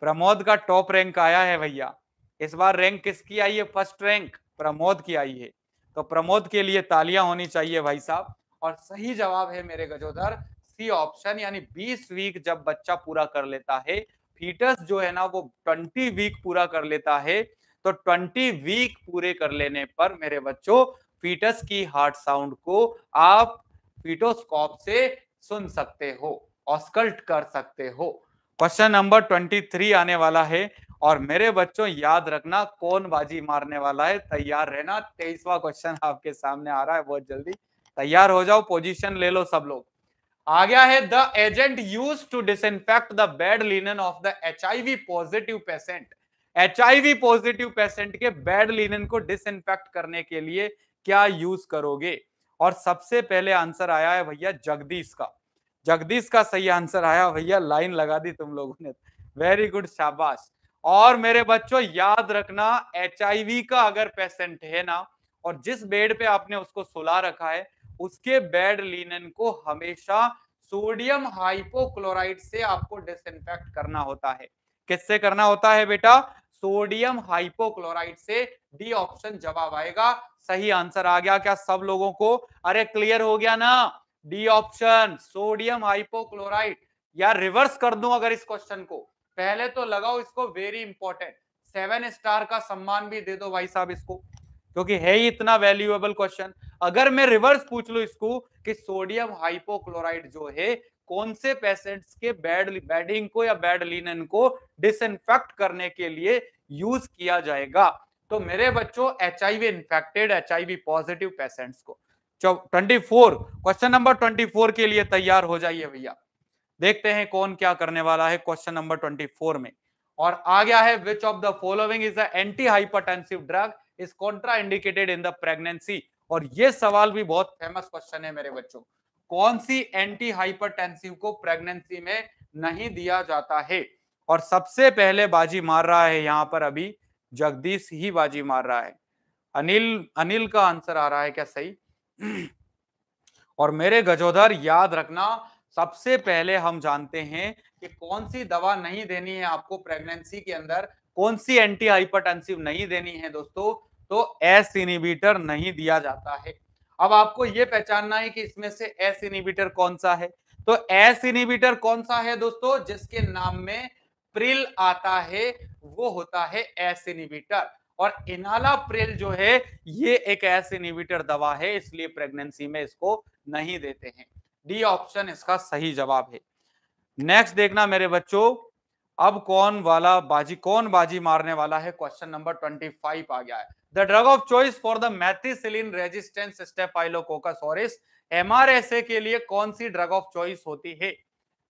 Speaker 1: प्रमोद का टॉप रैंक आया है भैया इस बार रैंक किसकी आई है फर्स्ट रैंक प्रमोद की आई है तो प्रमोद के लिए तालियां होनी चाहिए भाई साहब और सही जवाब है मेरे गजोधर सी ऑप्शन यानी 20 वीक जब बच्चा पूरा कर लेता है फीटस जो है ना वो 20 वीक पूरा कर लेता है तो 20 वीक पूरे कर लेने पर मेरे बच्चों फीटस की हार्ट साउंड को आप फीटोस्कोप से सुन सकते हो ऑस्कल्ट कर सकते हो क्वेश्चन नंबर ट्वेंटी थ्री आने वाला है और मेरे बच्चों याद रखना कौन बाजी मारने वाला है तैयार रहना तेईसवा क्वेश्चन आपके सामने आ रहा है बहुत जल्दी तैयार हो जाओ पोजीशन ले लो सब लोग आ गया है the agent use to disinfect the bed linen of the H positive patient H positive patient के बेड लिनन को डिस करने के लिए क्या यूज करोगे और सबसे पहले आंसर आया है भैया जगदीश का जगदीश का सही आंसर आया भैया लाइन लगा दी तुम लोगों ने वेरी गुड शाबाश और मेरे बच्चों याद रखना एच का अगर पेशेंट है ना और जिस बेड पे आपने उसको सुला रखा है उसके बेड लिनन को हमेशा सोडियम हाइपोक्लोराइड से आपको डिसइंफेक्ट करना होता है किससे करना होता है बेटा सोडियम हाइपोक्लोराइड से डी ऑप्शन जवाब आएगा सही आंसर आ गया क्या सब लोगों को अरे क्लियर हो गया ना डी ऑप्शन सोडियम हाइपोक्लोराइड यार रिवर्स कर दूं अगर इस क्वेश्चन को पहले तो लगाओ इसको वेरी इंपॉर्टेंट सेवन स्टार का सम्मान भी दे दो भाई साहब इसको क्योंकि है ही इतना वैल्यूएबल क्वेश्चन अगर मैं रिवर्स पूछ लू इसको कि सोडियम हाइपोक्लोराइड जो है कौन से पेशेंट्स के बेड बेडिंग को या बेड लिनन को डिसइनफेक्ट करने के लिए यूज किया जाएगा तो मेरे बच्चों H I V infected H I V positive patients को twenty four question number twenty four के लिए तैयार हो जाइए भैया देखते हैं कौन क्या करने वाला है क्वेश्चन नंबर ट्वेंटी फोर में और आ गया है which of the following is the anti hypertensive drug is contra indicated in the pregnancy और ये सवाल भी बहुत फेमस क्वेश्चन है मेरे बच्चों कौन सी एंटी हाइपरटेंसिव को प्रेगनेंसी में नहीं दिया जाता है और सबसे पहले बाजी मार रहा है यहां पर अभी जगदीश ही बाजी मार रहा है अनिल अनिल का आंसर आ रहा है क्या सही और मेरे गजोधर याद रखना सबसे पहले हम जानते हैं कि कौन सी दवा नहीं देनी है आपको प्रेगनेंसी के अंदर कौन सी एंटी हाइपरटेंसिव नहीं देनी है दोस्तों तो एस इनिबिटर नहीं दिया जाता है अब आपको यह पहचानना है कि इसमें से एस इनिबिटर कौन सा है तो एस इनिबिटर कौन सा है दोस्तों जिसके नाम में प्रिल आता है वो होता है एस और इनाला प्रिल जो है ये एक एस दवा है इसलिए प्रेगनेंसी में इसको नहीं देते हैं डी ऑप्शन इसका सही जवाब है नेक्स्ट देखना मेरे बच्चों अब कौन वाला बाजी कौन बाजी मारने वाला है क्वेश्चन नंबर ट्वेंटी फाइव आ गया है the drug of choice for the methicillin resistance staphylococcus और एमआरएसए के लिए कौन सी ड्रग ऑफ चॉइस होती है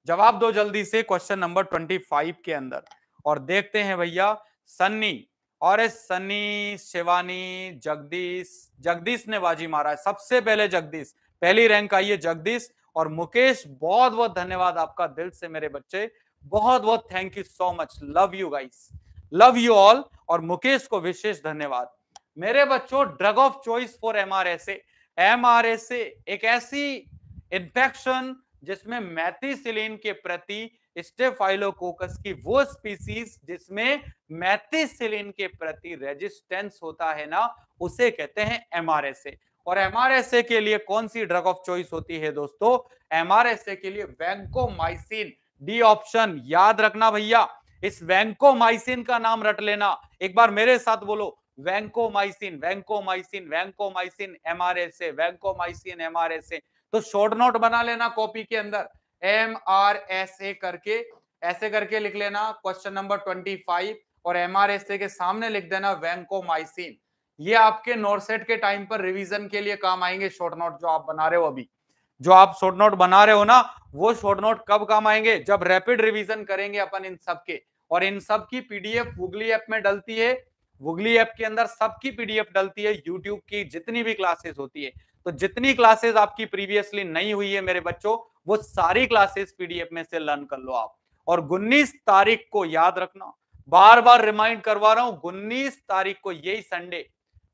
Speaker 1: जवाब दो जल्दी से क्वेश्चन नंबर ट्वेंटी फाइव के अंदर और देखते हैं भैया सन्नी और सनी शिवानी जगदीश जगदीश ने बाजी मारा है सबसे पहले जगदीश पहली रैंक आई है जगदीश और मुकेश बहुत बहुत धन्यवाद आपका दिल से मेरे बच्चे बहुत बहुत thank you so much love you guys love you all और मुकेश को विशेष धन्यवाद मेरे बच्चों drug of choice for MRSA MRSA एक ऐसी इन्फेक्शन जिसमें मैथिसिलिन के प्रति स्टेफाइलोकोकस की वो स्पीसीज जिसमें मैथिसिलिन के प्रति रेजिस्टेंस होता है ना उसे कहते हैं एमआरएसए और एमआरएसए के लिए कौन सी ड्रग ऑफ चॉइस होती है दोस्तों एमआरएसए के लिए वैंकोमाइसिन डी ऑप्शन याद रखना भैया इस वैंकोमाइसिन का नाम रट लेना एक बार मेरे साथ बोलो vancomycin vancomycin vancomycin MRSA vancomycin MRSA तो शॉर्ट नोट बना लेना कॉपी के अंदर एम आर एस ए करके ऐसे करके लिख लेना क्वेश्चन नंबर ट्वेंटी फाइव और एम आर एस ए के सामने लिख देना वैंको माइसिन ये आपके नोरसेट के टाइम पर रिवीजन के लिए काम आएंगे शॉर्ट नोट जो आप बना रहे हो अभी जो आप शॉर्ट नोट बना रहे हो ना वो शॉर्ट नोट कब काम आएंगे जब रैपिड रिवीजन करेंगे अपन इन सब के और इन सब की पीडीएफ वुगली ऐप में डलती है वुगली ऐप के अंदर सबकी पीडीएफ डलती है यूट्यूब की जितनी भी क्लासेस होती है तो जितनी क्लासेस आपकी प्रीवियसली नहीं हुई है मेरे बच्चों वो सारी क्लासेस पीडीएफ में से लर्न कर लो आप और उन्नीस तारीख को याद रखना बार बार रिमाइंड करवा रहा हूं उन्नीस तारीख को यही संडे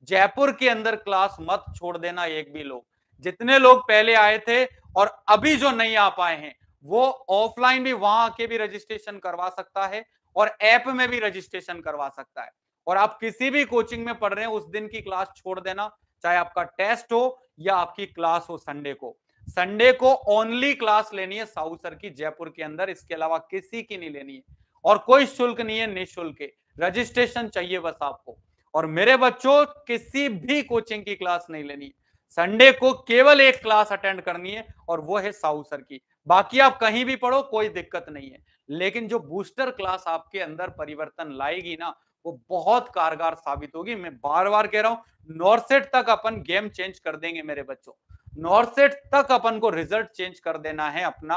Speaker 1: जयपुर के अंदर क्लास मत छोड़ देना एक भी लोग जितने लोग पहले आए थे और अभी जो नहीं आ पाए हैं वो ऑफलाइन भी वहां आके भी रजिस्ट्रेशन करवा सकता है और ऐप में भी रजिस्ट्रेशन करवा सकता है और आप किसी भी कोचिंग में पढ़ रहे हैं उस दिन की क्लास छोड़ देना चाहे आपका टेस्ट हो या आपकी क्लास हो संडे को संडे को ओनली क्लास लेनी है साउथ सर की जयपुर के अंदर इसके अलावा किसी की नहीं लेनी है और कोई शुल्क नहीं है निःशुल्क रजिस्ट्रेशन चाहिए बस आपको और मेरे बच्चों किसी भी कोचिंग की क्लास नहीं लेनी है संडे को केवल एक क्लास अटेंड करनी है और वो है साउथ सर की बाकी आप कहीं भी पढ़ो कोई दिक्कत नहीं है लेकिन जो बूस्टर क्लास आपके अंदर परिवर्तन लाएगी ना वो बहुत कारगर साबित होगी मैं बार बार कह रहा हूं नॉर्सेट तक अपन गेम चेंज कर देंगे मेरे बच्चों नॉर्सेट तक अपन को रिजल्ट चेंज कर देना है अपना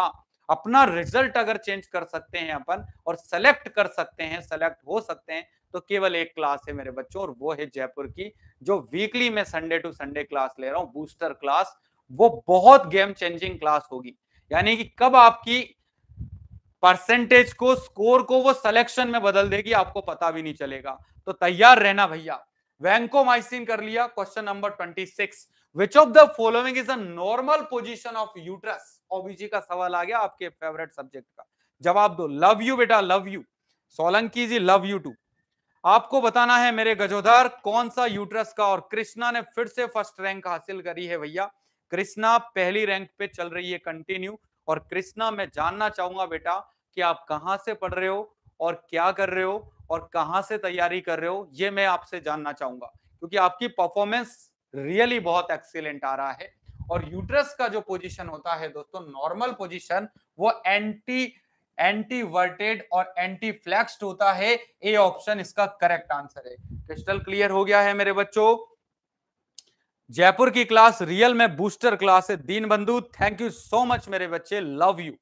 Speaker 1: अपना रिजल्ट अगर चेंज कर सकते हैं अपन और सेलेक्ट कर सकते हैं सेलेक्ट हो सकते हैं तो केवल एक क्लास है मेरे बच्चों और वो है जयपुर की जो वीकली मैं संडे टू संडे क्लास ले रहा हूँ बूस्टर क्लास वो बहुत गेम चेंजिंग क्लास होगी यानी कि कब आपकी परसेंटेज को स्कोर को वो सिलेक्शन में बदल देगी आपको पता भी नहीं चलेगा तो तैयार रहना भैया माइसिन कर लिया question number six which of the following is a normal of uterus OBG का सवाल आ गया आपके फेवरेट सब्जेक्ट का जवाब दो लव यू बेटा love you Solanki ji love you too आपको बताना है मेरे गजोधर कौन सा यूट्रस का और कृष्णा ने फिर से फर्स्ट रैंक हासिल करी है भैया कृष्णा पहली रैंक पे चल रही है कंटिन्यू और कृष्णा मैं जानना चाहूंगा बेटा कि आप कहाँ से पढ़ रहे हो और क्या कर रहे हो और कहाँ से तैयारी कर रहे हो ये मैं आपसे जानना चाहूंगा क्योंकि आपकी परफॉर्मेंस रियली बहुत एक्सीलेंट आ रहा है और यूट्रस का जो पोजिशन होता है दोस्तों नॉर्मल पोजिशन वो एंटी एंटी वर्टेड और एंटी फ्लैक्स्ड होता है ए ऑप्शन इसका करेक्ट आंसर है क्रिस्टल क्लियर हो गया है मेरे बच्चों जयपुर की क्लास रियल में बूस्टर क्लास है Deen Bandhu thank you so much मेरे बच्चे लव यू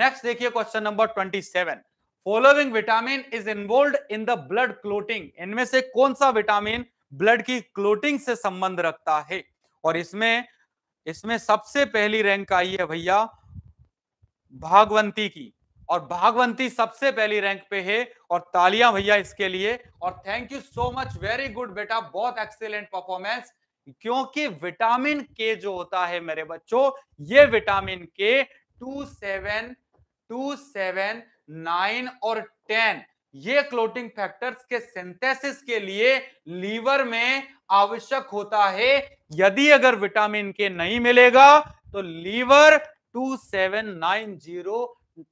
Speaker 1: नेक्स्ट देखिए question number twenty seven following vitamin is involve in the blood clotting इनमें से कौन सा विटामिन ब्लड की क्लोटिंग से संबंध रखता है और इसमें इसमें सबसे पहली रैंक आई है भैया भागवंती की और भागवंती सबसे पहली रैंक पे है और तालियां भैया इसके लिए और thank you so much very good बेटा बहुत एक्सीलेंट परफॉर्मेंस क्योंकि विटामिन के जो होता है मेरे बच्चों ये vitamin K two seven two seven nine और टेन ये क्लोटिंग फैक्टर्स के सिंथेसिस के लिए लीवर में आवश्यक होता है यदि अगर विटामिन के नहीं मिलेगा तो liver two seven nine zero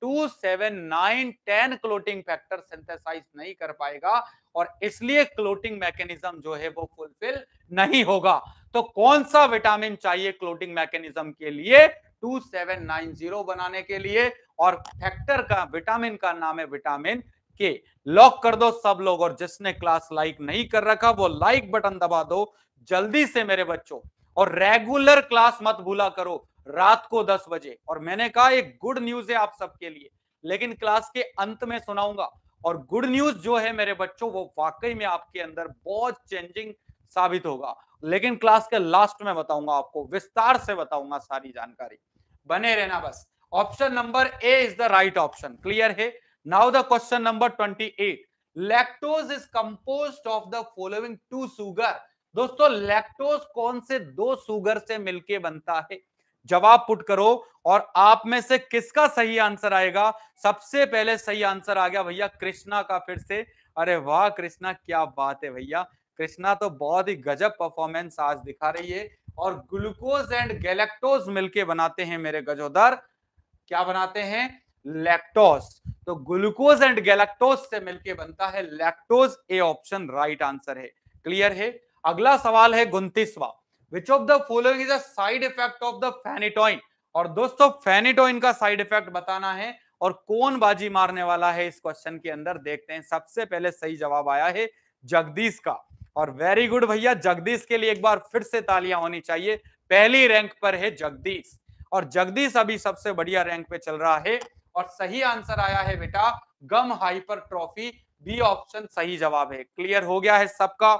Speaker 1: two seven nine ten clotting factor synthesize नहीं कर पाएगा और इसलिए क्लोटिंग मैकेनिज्म जो है वो फुलफिल नहीं होगा तो कौन सा विटामिन चाहिए क्लोटिंग मैकेनिज्म के लिए 2790 बनाने के लिए और फैक्टर का विटामिन का नाम है विटामिन के लॉक कर दो सब लोग और जिसने क्लास लाइक नहीं कर रखा वो लाइक बटन दबा दो जल्दी से मेरे बच्चों और रेगुलर क्लास मत भूला करो रात को दस बजे और मैंने कहा एक गुड न्यूज है आप सबके लिए लेकिन क्लास के अंत में सुनाऊंगा और गुड न्यूज जो है मेरे बच्चों वो वाकई में आपके अंदर बहुत चेंजिंग साबित होगा लेकिन क्लास के लास्ट में बताऊंगा आपको विस्तार से बताऊंगा सारी जानकारी बने रहना बस option number A is the right option clear है now the question number twenty eight lactose is compose of the following two sugar दोस्तों लैक्टोज कौन से दो सुगर से मिलके बनता है जवाब पुट करो और आप में से किसका सही आंसर आएगा सबसे पहले सही आंसर आ गया भैया कृष्णा का फिर से अरे वाह कृष्णा क्या बात है भैया कृष्णा तो बहुत ही गजब परफॉर्मेंस आज दिखा रही है और ग्लूकोज एंड गैलेक्टोज मिलके बनाते हैं मेरे गजोदर क्या बनाते हैं लैक्टोज तो ग्लूकोज एंड गैलेक्टोज से मिलके बनता है lactose A option right answer है क्लियर है अगला सवाल है उन्तीसवा which of the following is a side effect of the phenytoin और दोस्तों फेनिटोइन का साइड इफेक्ट बताना है और कौन बाजी मारने वाला है इस क्वेश्चन के अंदर देखते हैं सबसे पहले सही जवाब आया है जगदीश का और वेरी गुड भैया जगदीश के लिए एक बार फिर से तालियां होनी चाहिए पहली रैंक पर है जगदीश और जगदीश अभी सबसे बढ़िया रैंक पे चल रहा है और सही आंसर आया है बेटा gum hyper trophy B option सही जवाब है क्लियर हो गया है सबका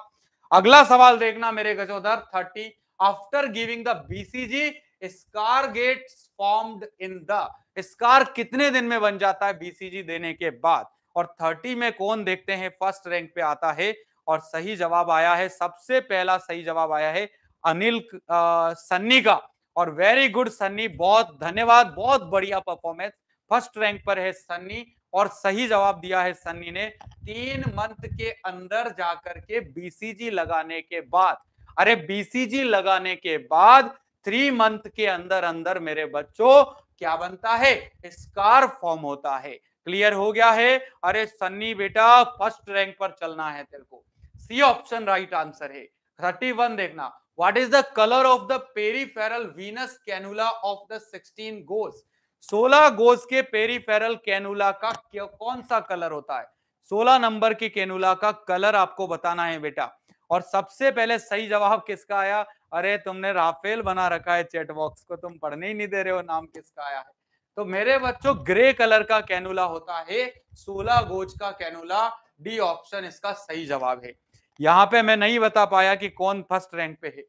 Speaker 1: अगला सवाल देखना मेरे Gajodhar thirty after giving the BCG scar get formed in the scar कितने दिन में बन जाता है बीसीजी देने के बाद और 30 में कौन देखते हैं फर्स्ट रैंक पे आता है और सही जवाब आया है सबसे पहला सही जवाब आया है अनिल आ, सन्नी का और वेरी गुड सन्नी बहुत धन्यवाद बहुत बढ़िया परफॉर्मेंस फर्स्ट रैंक पर है सन्नी और सही जवाब दिया है सन्नी ने तीन मंथ के अंदर जाकर के बीसीजी लगाने के बाद अरे बीसीजी लगाने के बाद थ्री मंथ के अंदर अंदर मेरे बच्चों क्या बनता है स्कार फॉर्म होता है क्लियर हो गया है अरे सन्नी बेटा फर्स्ट रैंक पर चलना है तेरे को सी ऑप्शन राइट आंसर है थर्टी वन देखना what is the colour of the peripheral venous cannula of the sixteen gauge सोलह गोस के पेरीफेरल कैनुला का कौन सा कलर होता है सोलह नंबर के कैनुला का कलर आपको बताना है बेटा और सबसे पहले सही जवाब किसका आया अरे तुमने राफेल बना रखा है चैट बॉक्स को तुम पढ़ने ही नहीं दे रहे हो नाम किसका आया है तो मेरे बच्चों ग्रे कलर का कैनुला होता है सोलह गोज का कैनुला डी ऑप्शन इसका सही जवाब है यहाँ पे मैं नहीं बता पाया कि कौन फर्स्ट रैंक पे है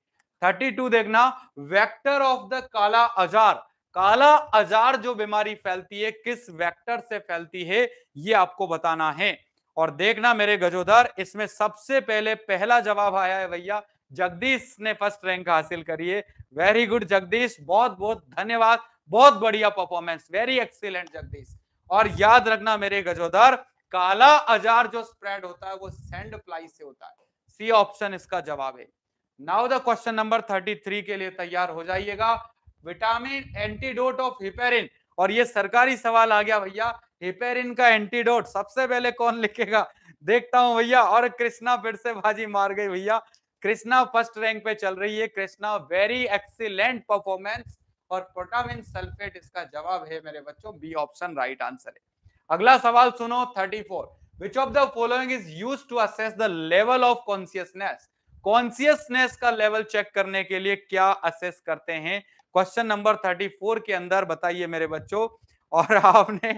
Speaker 1: थर्टी टू देखना vector of the kala azar काला अजार जो बीमारी फैलती है किस वेक्टर से फैलती है ये आपको बताना है और देखना मेरे गजोधर इसमें सबसे पहले पहला जवाब आया है भैया जगदीश ने फर्स्ट रैंक हासिल करी है वेरी गुड जगदीश बहुत बहुत धन्यवाद बहुत बढ़िया परफॉर्मेंस वेरी एक्सीलेंट जगदीश और याद रखना मेरे गजोधर काला अजार जो स्प्रेड होता है वो सेंड फ्लाई से होता है सी ऑप्शन इसका जवाब है now the question number thirty three के लिए तैयार हो जाइएगा विटामिन एंटीडोट ऑफ हिपेरिन और ये सरकारी सवाल आ गया भैया हिपेरिन का एंटीडोट सबसे पहले कौन लिखेगा देखता हूं भैया और कृष्णा फिर से बाजी मार गई भैया कृष्णा फर्स्ट रैंक पे चल रही है कृष्णा वेरी एक्सीलेंट परफॉर्मेंस और प्रोटामिन सल्फेट इसका जवाब है मेरे बच्चों बी ऑप्शन राइट आंसर है अगला सवाल सुनो 34 which of the following is use to assess the level of consciousness consciousness का लेवल चेक करने के लिए क्या असेस करते हैं क्वेश्चन नंबर 34 के अंदर बताइए मेरे बच्चों और आपने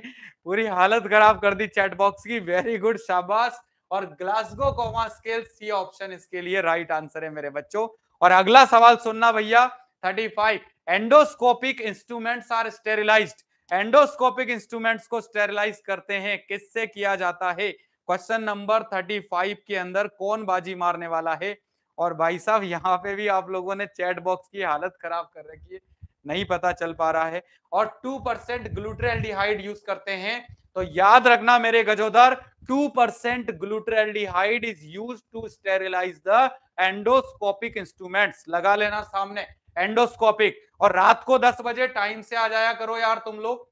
Speaker 1: पूरी हालत खराब कर दी चैट बॉक्स की वेरी गुड शाबाश और Glasgow coma scale C option इसके लिए राइट आंसर है मेरे बच्चों और अगला सवाल सुनना भैया 35 endoscopic instruments are sterilized endoscopic instruments को स्टेरिलाइज करते हैं किससे किया जाता है क्वेश्चन नंबर 35 के अंदर कौन बाजी मारने वाला है और भाई साहब यहाँ पे भी आप लोगों ने चैट बॉक्स की हालत खराब कर रखी है नहीं पता चल पा रहा है और टू परसेंट ग्लूट्रेल्डिहाइड यूज करते हैं तो याद रखना मेरे Gajodhar two percent glutaraldehyde is use to sterilize the endoscopic instrument लगा लेना सामने एंडोस्कोपिक और रात को दस बजे टाइम से आ जाया करो यार तुम लोग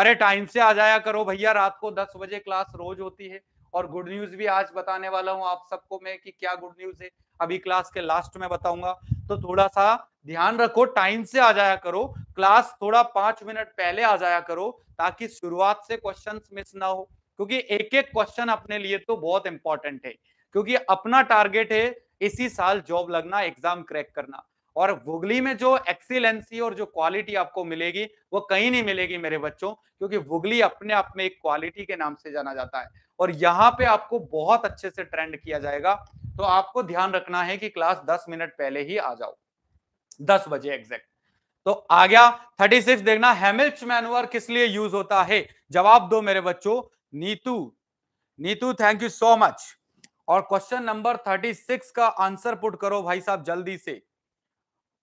Speaker 1: अरे टाइम से आ जाया करो भैया रात को दस बजे क्लास रोज होती है और गुड न्यूज भी आज बताने वाला हूं आप सबको मैं कि क्या गुड न्यूज है अभी क्लास के लास्ट में बताऊंगा तो थोड़ा सा ध्यान रखो टाइम से आ जाया करो क्लास थोड़ा पांच मिनट पहले आ जाया करो ताकि शुरुआत से क्वेश्चन मिस ना हो क्योंकि एक एक क्वेश्चन अपने लिए तो बहुत इंपॉर्टेंट है क्योंकि अपना टारगेट है इसी साल जॉब लगना एग्जाम क्रैक करना और वुगली में जो एक्सीलेंसी और जो क्वालिटी आपको मिलेगी वो कहीं नहीं मिलेगी मेरे बच्चों क्योंकि वुगली अपने आप में एक क्वालिटी के नाम से जाना जाता है और यहाँ पे आपको बहुत अच्छे से ट्रेंड किया जाएगा तो आपको ध्यान रखना है कि क्लास दस मिनट पहले ही आ जाओ दस बजे एग्जैक्ट तो आ गया 36 देखना हेमिल्च मैनुअर किस लिए यूज होता है जवाब दो मेरे बच्चों Neetu Neetu thank you so much और क्वेश्चन नंबर 36 का आंसर पुट करो भाई साहब जल्दी से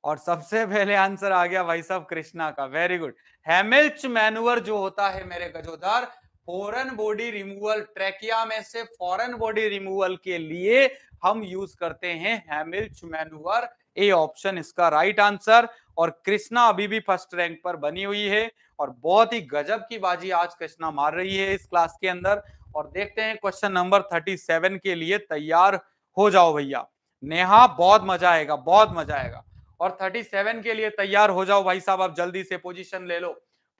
Speaker 1: और सबसे पहले आंसर आ गया भाई साहब कृष्णा का वेरी गुड हेमिल्च मैनुअर जो होता है मेरे Gajodhar foreign body removal trachea में से फॉरन बॉडी रिमूवल के लिए हम यूज करते हैं हेमिल्च चुमेनुअर ए ऑप्शन इसका राइट आंसर और कृष्णा अभी भी फर्स्ट रैंक पर बनी हुई है और बहुत ही गजब की बाजी आज कृष्णा मार रही है इस क्लास के अंदर और देखते हैं क्वेश्चन नंबर थर्टी सेवन के लिए तैयार हो जाओ भैया नेहा बहुत मजा आएगा बहुत मजा आएगा और 37 के लिए तैयार हो जाओ भाई साहब आप जल्दी से पोजीशन ले लो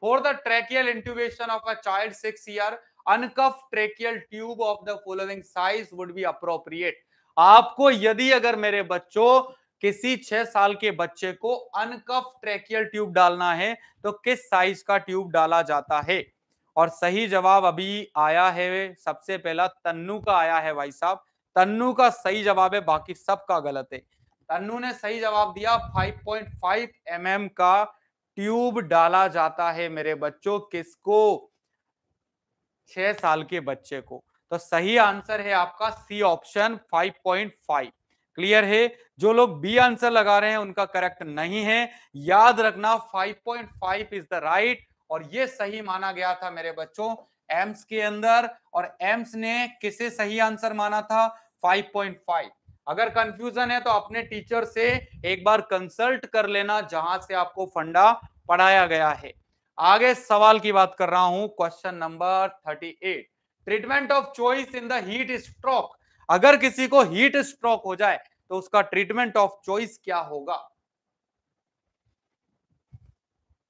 Speaker 1: for the tracheal intubation of a child six year uncuff tracheal tube of the following size would be appropriate आपको यदि अगर मेरे बच्चों किसी छह साल के बच्चे को अनकफ ट्रेकियल ट्यूब डालना है तो किस साइज का ट्यूब डाला जाता है और सही जवाब अभी आया है सबसे पहला तन्नू का आया है भाई साहब तन्नू का सही जवाब है बाकी सबका गलत है तन्नू ने सही जवाब दिया 5.5 पॉइंट mm का ट्यूब डाला जाता है मेरे बच्चों किसको छह साल के बच्चे को तो सही आंसर है आपका सी ऑप्शन 5.5 क्लियर है जो लोग बी आंसर लगा रहे हैं उनका करेक्ट नहीं है याद रखना 5.5 इज द राइट और ये सही माना गया था मेरे बच्चों एम्स के अंदर और एम्स ने किसे सही आंसर माना था 5.5 अगर कंफ्यूजन है तो अपने टीचर से एक बार कंसल्ट कर लेना जहां से आपको फंडा पढ़ाया गया है आगे सवाल की बात कर रहा हूं question number thirty eight treatment of choice in the heat stroke अगर किसी को हीट स्ट्रोक हो जाए तो उसका ट्रीटमेंट ऑफ चॉइस क्या होगा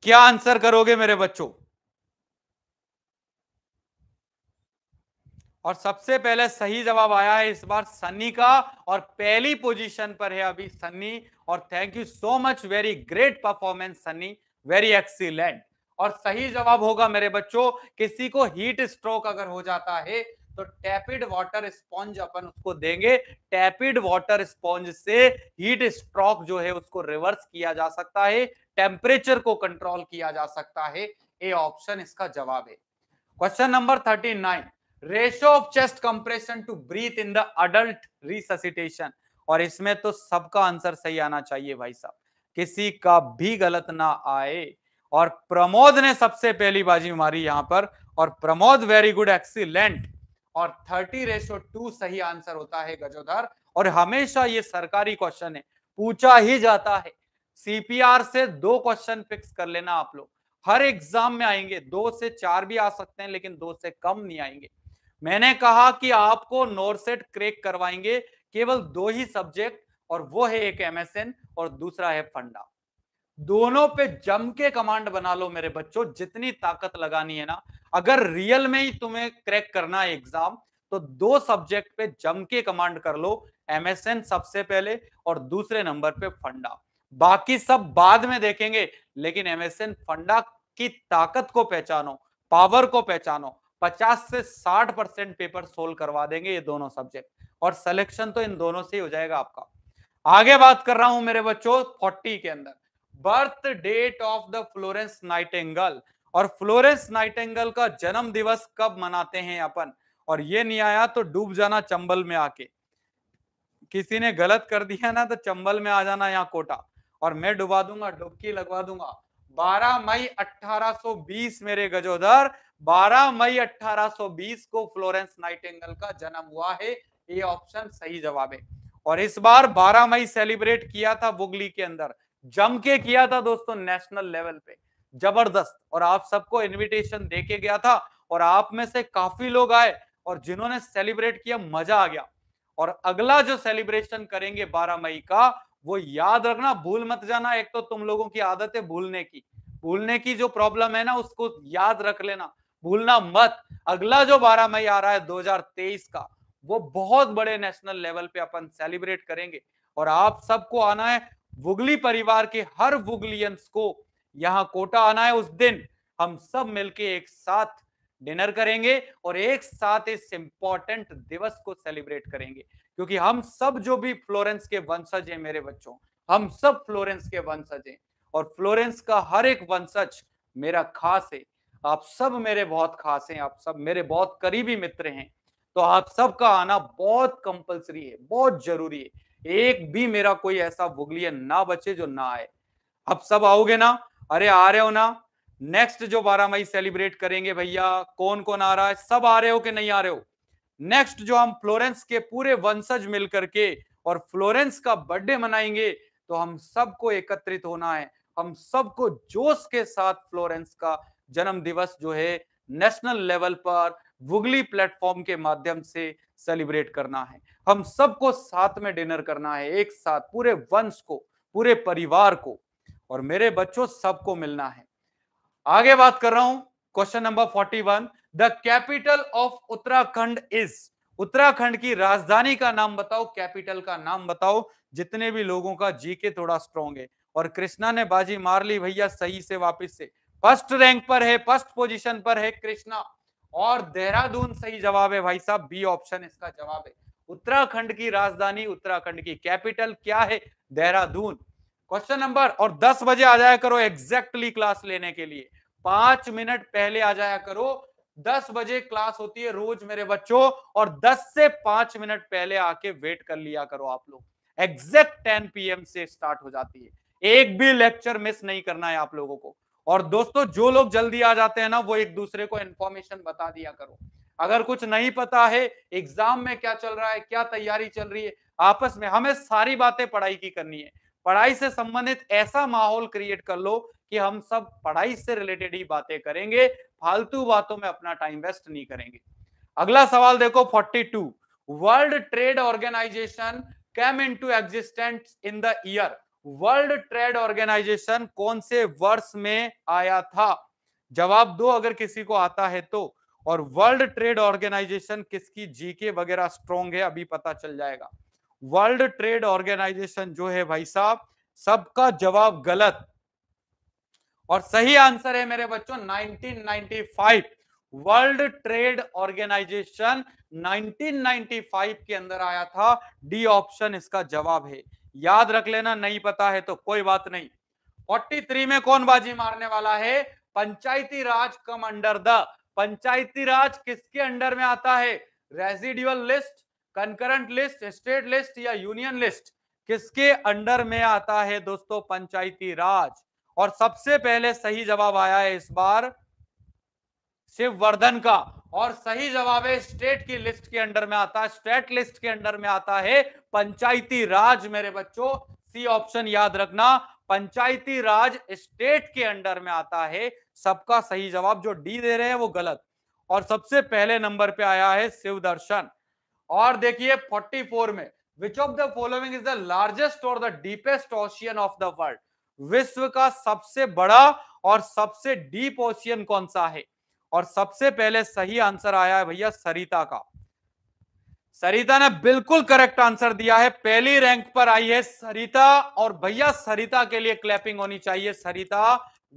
Speaker 1: क्या आंसर करोगे मेरे बच्चों और सबसे पहले सही जवाब आया है इस बार सनी का और पहली पोजीशन पर है अभी सनी और thank you so much very great performance Sunny very excellent और सही जवाब होगा मेरे बच्चों किसी को हीट स्ट्रोक अगर हो जाता है तो टैपिड वाटर स्पॉन्ज अपन उसको देंगे टैपिड वाटर स्पॉन्ज से हीट स्ट्रोक जो है उसको रिवर्स किया जा सकता है टेम्परेचर को कंट्रोल किया जा सकता है ए ऑप्शन इसका जवाब है question number thirty nine ratio of chest compression to breath in the adult resuscitation और इसमें तो सबका आंसर सही आना चाहिए भाई साहब किसी का भी गलत ना आए और प्रमोद ने सबसे पहली बाजी मारी यहां पर और प्रमोद वेरी गुड एक्सीलेंट और थर्टी रेशो टू सही आंसर होता है गजोधर और हमेशा ये सरकारी क्वेश्चन है पूछा ही जाता है सीपीआर से दो क्वेश्चन फिक्स कर लेना आप लोग हर एग्जाम में आएंगे दो से चार भी आ सकते हैं लेकिन दो से कम नहीं आएंगे मैंने कहा कि आपको नोरसेट क्रेक करवाएंगे केवल दो ही सब्जेक्ट और वो है एक एमएसएन और दूसरा है फंडा दोनों पे जम के कमांड बना लो मेरे बच्चों जितनी ताकत लगानी है ना अगर रियल में ही तुम्हें क्रैक करना है एग्जाम तो दो सब्जेक्ट पे जम के कमांड कर लो एमएसएन सबसे पहले और दूसरे नंबर पे फंडा बाकी सब बाद में देखेंगे लेकिन एमएसएन फंडा की ताकत को पहचानो पावर को पहचानो 50 से 60 परसेंट पेपर सोल्व करवा देंगे ये दोनों सब्जेक्ट और सिलेक्शन तो इन दोनों से ही हो जाएगा आपका आगे बात कर रहा हूं मेरे बच्चों 40 के अंदर birth date of the Florence Nightingale और फ्लोरेंस नाइटेंगल का जन्म दिवस कब मनाते हैं अपन और ये नहीं आया तो डूब जाना चंबल में आके किसी ने गलत कर दिया ना तो चंबल में आ जाना यहाँ कोटा और मैं डुबा दूंगा डुबकी लगवा दूंगा 12 मई 1820 मेरे गजोदर 12 मई 1820 को फ्लोरेंस नाइटेंगल का जन्म हुआ है ये ऑप्शन सही जवाब है और इस बार 12 मई सेलिब्रेट किया था बुगली के अंदर जम के किया था दोस्तों नेशनल लेवल पे जबरदस्त और आप सबको इनविटेशन देके गया था और आप में से काफी लोग आए और जिन्होंने सेलिब्रेट किया मजा आ गया और अगला जो सेलिब्रेशन करेंगे 12 मई का वो याद रखना भूल मत जाना एक तो तुम लोगों की आदत है भूलने की भूलने की जो प्रॉब्लम है ना उसको याद रख लेना भूलना मत अगला जो 12 मई आ रहा है 2023 का वो बहुत बड़े नेशनल लेवल पे अपन सेलिब्रेट करेंगे और आप सबको आना है वुगली परिवार के हर वुगलियंस को यहाँ कोटा आना है उस दिन हम सब मिलके एक साथ डिनर करेंगे और एक साथ इस इंपॉर्टेंट दिवस को सेलिब्रेट करेंगे क्योंकि हम सब जो भी फ्लोरेंस के वंशज हैं मेरे बच्चों हम सब फ्लोरेंस के वंशज हैं और फ्लोरेंस का हर एक वंशज मेरा खास है आप सब मेरे बहुत खास हैं आप सब मेरे बहुत करीबी मित्र हैं तो आप सबका आना बहुत कंपलसरी है बहुत जरूरी है एक भी मेरा कोई ऐसा बुगलिया ना बचे जो ना आए अब सब आओगे ना अरे आ रहे हो ना नेक्स्ट जो बारह मई सेलिब्रेट करेंगे भैया कौन कौन आ रहा है सब आ रहे हो कि नहीं आ रहे हो नेक्स्ट जो हम फ्लोरेंस के पूरे वंशज मिलकर के और फ्लोरेंस का बर्थडे मनाएंगे तो हम सबको एकत्रित होना है हम सबको जोश के साथ फ्लोरेंस का जन्म दिवस जो है नेशनल लेवल पर वुगली प्लेटफॉर्म के माध्यम से सेलिब्रेट करना है हम सबको साथ में डिनर करना है एक साथ पूरे वंश को पूरे परिवार को और मेरे बच्चों सबको मिलना है आगे बात कर रहा हूं question number forty one the capital of Uttarakhand is Uttarakhand की राजधानी का नाम बताओ कैपिटल का नाम बताओ जितने भी लोगों का जीके थोड़ा स्ट्रॉन्ग है और कृष्णा ने बाजी मार ली भैया सही से वापस से फर्स्ट रैंक पर है फर्स्ट पोजीशन पर है कृष्णा और देहरादून सही जवाब है भाई साहब बी ऑप्शन इसका जवाब है उत्तराखंड की राजधानी उत्तराखंड की कैपिटल क्या है देहरादून क्वेश्चन नंबर और दस बजे आ जाया करो एग्जैक्टली क्लास लेने के लिए पांच मिनट पहले आ जाया करो दस बजे क्लास होती है रोज मेरे बच्चों और दस से पांच मिनट पहले आके वेट कर लिया करो आप लोग एग्जैक्ट टेन पीएम से स्टार्ट हो जाती है एक भी लेक्चर मिस नहीं करना है आप लोगों को और दोस्तों जो लोग जल्दी आ जाते हैं ना वो एक दूसरे को इंफॉर्मेशन बता दिया करो अगर कुछ नहीं पता है एग्जाम में क्या चल रहा है क्या तैयारी चल रही है आपस में हमें सारी बातें पढ़ाई की करनी है पढ़ाई से संबंधित ऐसा माहौल क्रिएट कर लो कि हम सब पढ़ाई से रिलेटेड ही बातें करेंगे फालतू बातों में अपना टाइम वेस्ट नहीं करेंगे अगला सवाल देखो 42 World trade Organization came into existent in the year World trade Organization कौन से वर्ष में आया था जवाब दो अगर किसी को आता है तो और वर्ल्ड ट्रेड ऑर्गेनाइजेशन किसकी जीके वगैरह स्ट्रॉन्ग है अभी पता चल जाएगा वर्ल्ड ट्रेड ऑर्गेनाइजेशन जो है भाई साहब सबका जवाब गलत और सही आंसर है मेरे बच्चों 1995 वर्ल्ड ट्रेड ऑर्गेनाइजेशन 1995 के अंदर आया था डी ऑप्शन इसका जवाब है याद रख लेना नहीं पता है तो कोई बात नहीं 43 में कौन बाजी मारने वाला है पंचायती राज कम अंडर द पंचायती राज किसके अंडर में आता है residual list concurrent list state list या यूनियन लिस्ट किसके अंडर में आता है दोस्तों पंचायती राज और सबसे पहले सही जवाब आया है इस बार शिववर्धन का और सही जवाब है स्टेट की लिस्ट के अंडर में आता है स्टेट लिस्ट के अंडर में आता है पंचायती राज मेरे बच्चों सी ऑप्शन याद रखना पंचायती राज स्टेट के अंडर में आता है सबका सही जवाब जो डी दे रहे हैं वो गलत और सबसे पहले नंबर पे आया है शिव दर्शन और देखिए 44 में which of the following is the largest और the deepest ocean of the world विश्व का सबसे बड़ा और सबसे डीप ओशियन कौन सा है और सबसे पहले सही आंसर आया है भैया सरिता का सरिता ने बिल्कुल करेक्ट आंसर दिया है पहली रैंक पर आई है सरिता और भैया सरिता के लिए क्लैपिंग होनी चाहिए सरिता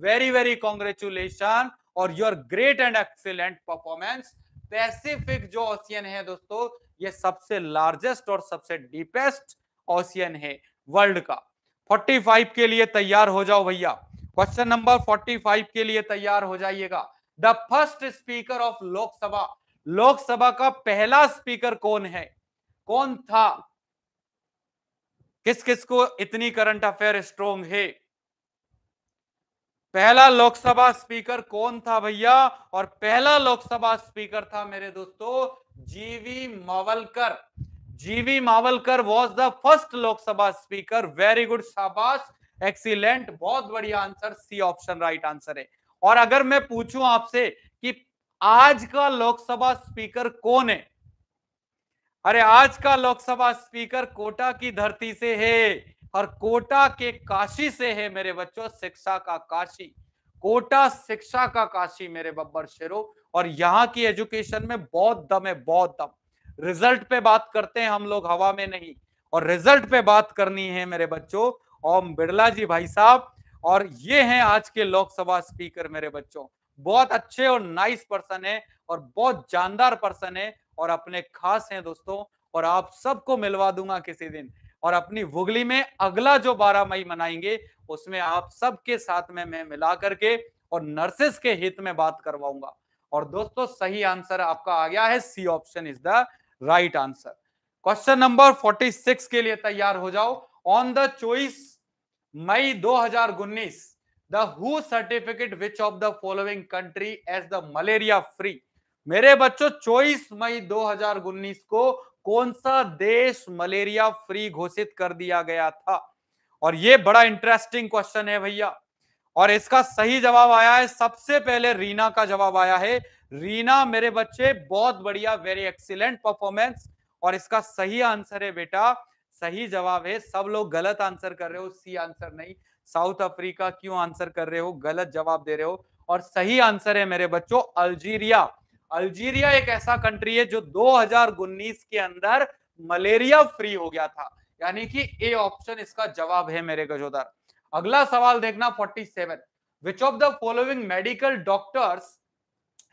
Speaker 1: वेरी वेरी कॉन्ग्रेचुलेशन और your great and excellent performance Pacific जो ओशियन है दोस्तों ये सबसे लार्जेस्ट और सबसे डीपेस्ट ओशियन है वर्ल्ड का 45 के लिए तैयार हो जाओ भैया क्वेश्चन नंबर 45 के लिए तैयार हो जाइएगा the first speaker of Lok Sabha Lok Sabha का पहला स्पीकर कौन है कौन था किस किस को इतनी करंट अफेयर स्ट्रोंग है पहला लोकसभा स्पीकर कौन था भैया और पहला लोकसभा स्पीकर था मेरे दोस्तों GV Mavalkar GV Mavalkar was the first Lok Sabha speaker very good शाबाश एक्सीलेंट बहुत बढ़िया answer C option right answer है और अगर मैं पूछूं आपसे कि आज का लोकसभा स्पीकर कौन है अरे आज का लोकसभा स्पीकर कोटा की धरती से है और कोटा के काशी से है मेरे बच्चों शिक्षा का काशी कोटा शिक्षा का काशी मेरे बब्बर शेरो और यहाँ की एजुकेशन में बहुत दम है बहुत दम रिजल्ट पे बात करते हैं हम लोग हवा में नहीं और रिजल्ट पे बात करनी है मेरे बच्चों ओम बिरला जी भाई साहब और ये हैं आज के लोकसभा स्पीकर मेरे बच्चों बहुत अच्छे और नाइस पर्सन है और बहुत जानदार पर्सन है और अपने खास हैं दोस्तों और आप सबको मिलवा दूंगा किसी दिन और अपनी वुगली में अगला जो 12 मई मनाएंगे उसमें आप सबके साथ में मैं मिला करके और नर्सेस के हित में बात करवाऊंगा और दोस्तों सही आंसर आपका आ गया है C option is the right answer question number 46 के लिए तैयार हो जाओ on the choice May 2019 the हु certificate which of the following country as the malaria free मेरे बच्चों 24 मई 2019 को कौन सा देश मलेरिया फ्री घोषित कर दिया गया था और ये बड़ा इंटरेस्टिंग क्वेश्चन है भैया और इसका सही जवाब आया है सबसे पहले रीना का जवाब आया है रीना मेरे बच्चे बहुत बढ़िया वेरी एक्सीलेंट परफॉर्मेंस और इसका सही आंसर है बेटा सही जवाब है सब लोग गलत आंसर कर रहे हो सी आंसर नहीं साउथ अफ्रीका क्यों आंसर कर रहे हो गलत जवाब दे रहे हो और सही आंसर है मेरे बच्चों अल्जीरिया अल्जीरिया एक ऐसा कंट्री है जो दो के अंदर मलेरिया फ्री हो गया था यानी कि ए ऑप्शन इसका जवाब है मेरे गजोदर अगला सवाल देखना 47 which of the following medical doctors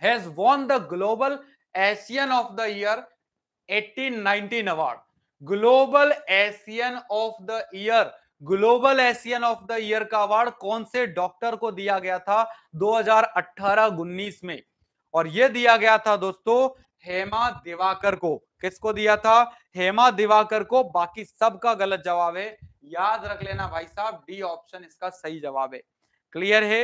Speaker 1: has won the global Asian of the year 1819 award global Asian of the year global Asian of the year का अवार्ड कौन से डॉक्टर को दिया गया था 2018-19 में और यह दिया गया था दोस्तों हेमा दिवाकर को किसको दिया था हेमा दिवाकर को बाकी सबका गलत जवाब है याद रख लेना भाई साहब डी ऑप्शन इसका सही जवाब है क्लियर है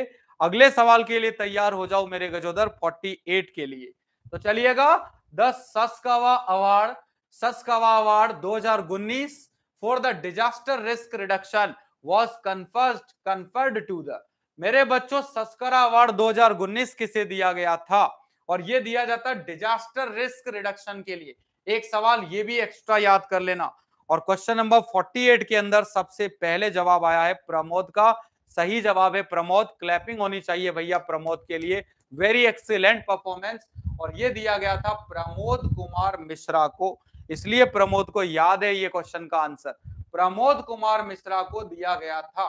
Speaker 1: अगले सवाल के लिए तैयार हो जाओ मेरे गजोदर 48 के लिए तो चलिएगा the Sasakawa award Saskava Award 2019 for the disaster risk reduction was कन्फर्स्ट कन्फर्ड टू द मेरे बच्चों सस्करा अवार्ड 2019 किसे दिया गया था और ये दिया जाता है डिजास्टर रिस्क रिडक्शन के लिए एक सवाल ये भी एक्स्ट्रा याद कर लेना और क्वेश्चन नंबर 48 के अंदर सबसे पहले जवाब आया है प्रमोद का सही जवाब है प्रमोद क्लैपिंग होनी चाहिए भैया प्रमोद के लिए वेरी एक्सीलेंट परफॉर्मेंस और ये दिया गया था प्रमोद कुमार मिश्रा को इसलिए प्रमोद को याद है ये क्वेश्चन का आंसर प्रमोद कुमार मिश्रा को दिया गया था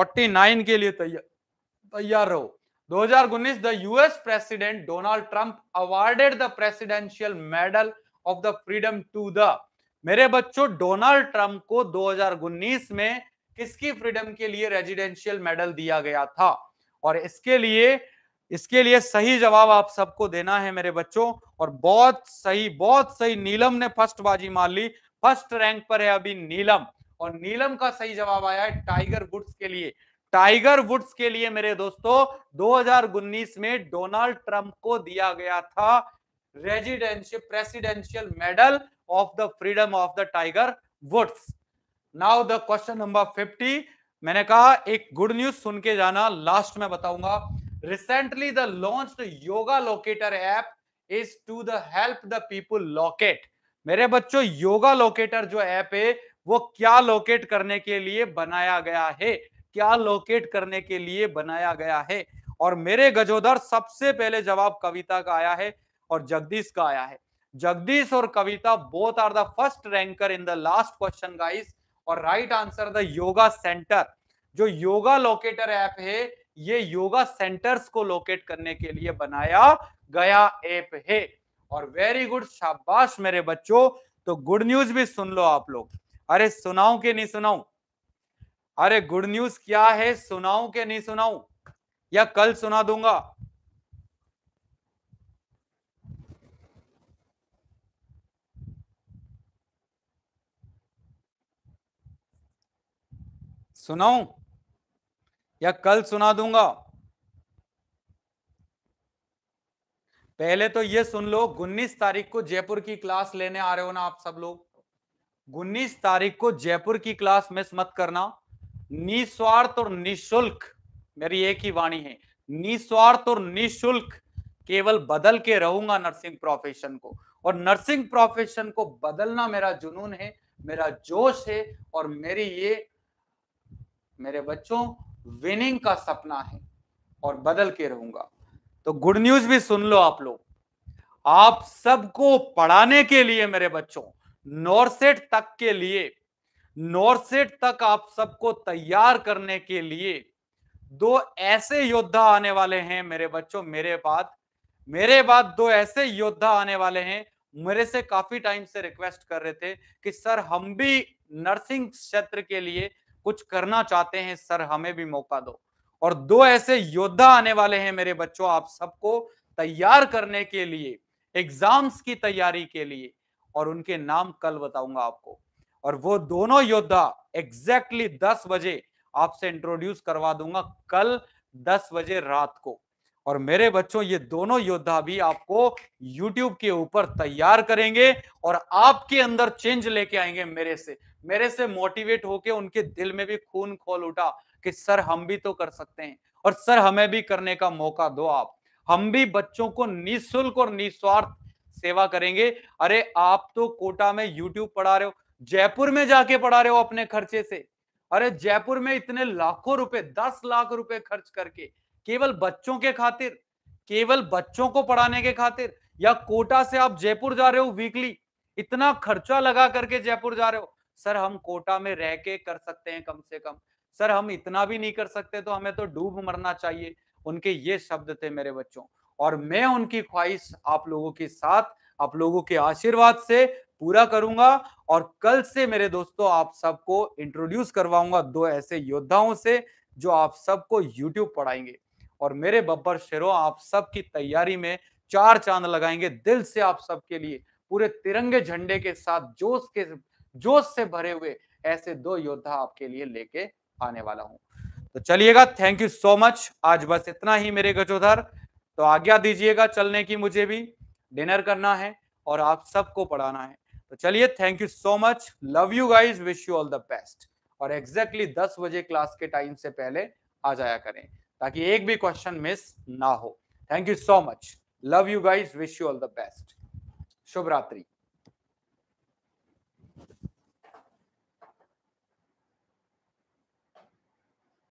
Speaker 1: 49 के लिए तैयार रहो 2019 the US president Donald Trump awarded the presidential medal of the freedom to the मेरे बच्चों डोनाल्ड ट्रंप को 2019 में किसकी फ्रीडम के लिए रेजिडेंशियल मेडल दिया गया था और इसके लिए इसके लिए सही जवाब आप सबको देना है मेरे बच्चों और बहुत सही बहुत सही नीलम ने फर्स्ट बाजी मार ली फर्स्ट रैंक पर है अभी नीलम और नीलम का सही जवाब आया है टाइगर वुड्स के लिए टाइगर वुड्स के लिए मेरे दोस्तों 2019 में डोनाल्ड ट्रंप को दिया गया था residential presidential medal of the freedom of the Tiger Woods now the question number 50 मैंने कहा एक गुड न्यूज सुन के जाना लास्ट में बताऊंगा recently the launched yoga locator app is to the help the people locate मेरे बच्चों योगा लोकेटर जो ऐप है वो क्या लोकेट करने के लिए बनाया गया है क्या लोकेट करने के लिए बनाया गया है और मेरे गजोदर सबसे पहले जवाब कविता का आया है और जगदीश का आया है जगदीश और Kavita both are the first ranker in the last question guys और right answer the yoga centre जो योगा लोकेटर ऐप है ये योगा सेंटर्स को लोकेट करने के लिए बनाया गया ऐप है और वेरी गुड शाबाश मेरे बच्चों तो गुड न्यूज भी सुन लो आप लोग अरे सुनाऊ के नहीं सुनाऊ अरे गुड न्यूज क्या है सुनाऊ के नहीं सुनाऊ या कल सुना दूंगा सुनाऊ या कल सुना दूंगा पहले तो ये सुन लो उन्नीस तारीख को जयपुर की क्लास लेने आ रहे हो ना आप सब लोग उन्नीस तारीख को जयपुर की क्लास मिस मत करना निस्वार्थ और निशुल्क मेरी एक ही वाणी है निस्वार्थ और निशुल्क केवल बदल के रहूंगा नर्सिंग प्रोफेशन को और नर्सिंग प्रोफेशन को बदलना मेरा जुनून है मेरा जोश है और मेरी ये मेरे बच्चों विनिंग का सपना है और बदल के रहूंगा तो गुड न्यूज भी सुन लो आप लोग आप सबको पढ़ाने के लिए मेरे बच्चों नॉर्सेट तक के लिए नॉर्सेट तक आप सबको तैयार करने के लिए दो ऐसे योद्धा आने वाले हैं मेरे बच्चों मेरे बाद मेरे बाद दो ऐसे योद्धा आने वाले हैं मेरे से काफी टाइम से रिक्वेस्ट कर रहे थे कि सर हम भी नर्सिंग क्षेत्र के लिए कुछ करना चाहते हैं सर हमें भी मौका दो और दो ऐसे योद्धा आने वाले हैं मेरे बच्चों आप सबको तैयार करने के लिए एग्जाम्स की तैयारी के लिए और उनके नाम कल बताऊंगा आपको और वो दोनों योद्धा एग्जैक्टली दस बजे आपसे इंट्रोड्यूस करवा दूंगा कल दस बजे रात को और मेरे बच्चों ये दोनों योद्धा भी आपको YouTube के ऊपर तैयार करेंगे और आपके अंदर चेंज लेके आएंगे मेरे से मेरे से मोटिवेट होके उनके दिल में भी खून खोल उठा कि सर हम भी तो कर सकते हैं और सर हमें भी करने का मौका दो आप हम भी बच्चों को निःशुल्क और निस्वार्थ सेवा करेंगे अरे आप तो कोटा में यूट्यूब पढ़ा रहे हो जयपुर में जाके पढ़ा रहे हो अपने खर्चे से अरे जयपुर में इतने लाखों रुपए दस लाख रुपए खर्च करके केवल बच्चों के खातिर केवल बच्चों को पढ़ाने के खातिर या कोटा से आप जयपुर जा रहे हो वीकली इतना खर्चा लगा करके जयपुर जा रहे हो सर हम कोटा में रह के कर सकते हैं कम से कम सर हम इतना भी नहीं कर सकते तो हमें तो डूब मरना चाहिए उनके ये शब्द थे मेरे बच्चों और मैं उनकी ख्वाहिश आप लोगों के साथ आप लोगों के आशीर्वाद से पूरा करूंगा और कल से मेरे दोस्तों आप सबको इंट्रोड्यूस करवाऊंगा दो ऐसे योद्धाओं से जो आप सबको यूट्यूब पढ़ाएंगे और मेरे बब्बर शेरो आप सब की तैयारी में चार चांद लगाएंगे दिल से आप सबके लिए पूरे तिरंगे झंडे के साथ जोश के जोश से भरे हुए ऐसे दो योद्धा आपके लिए लेके आने वाला हूं तो चलिएगा थैंक यू सो मच आज बस इतना ही मेरे गजोधर तो आज्ञा दीजिएगा चलने की मुझे भी डिनर करना है और आप सबको पढ़ाना है तो चलिए thank you so much love you guys wish you all the best और एग्जैक्टली exactly 10 बजे क्लास के टाइम से पहले आ जाया करें ताकि एक भी क्वेश्चन मिस ना हो thank you so much love you guys wish you all the best शुभ रात्रि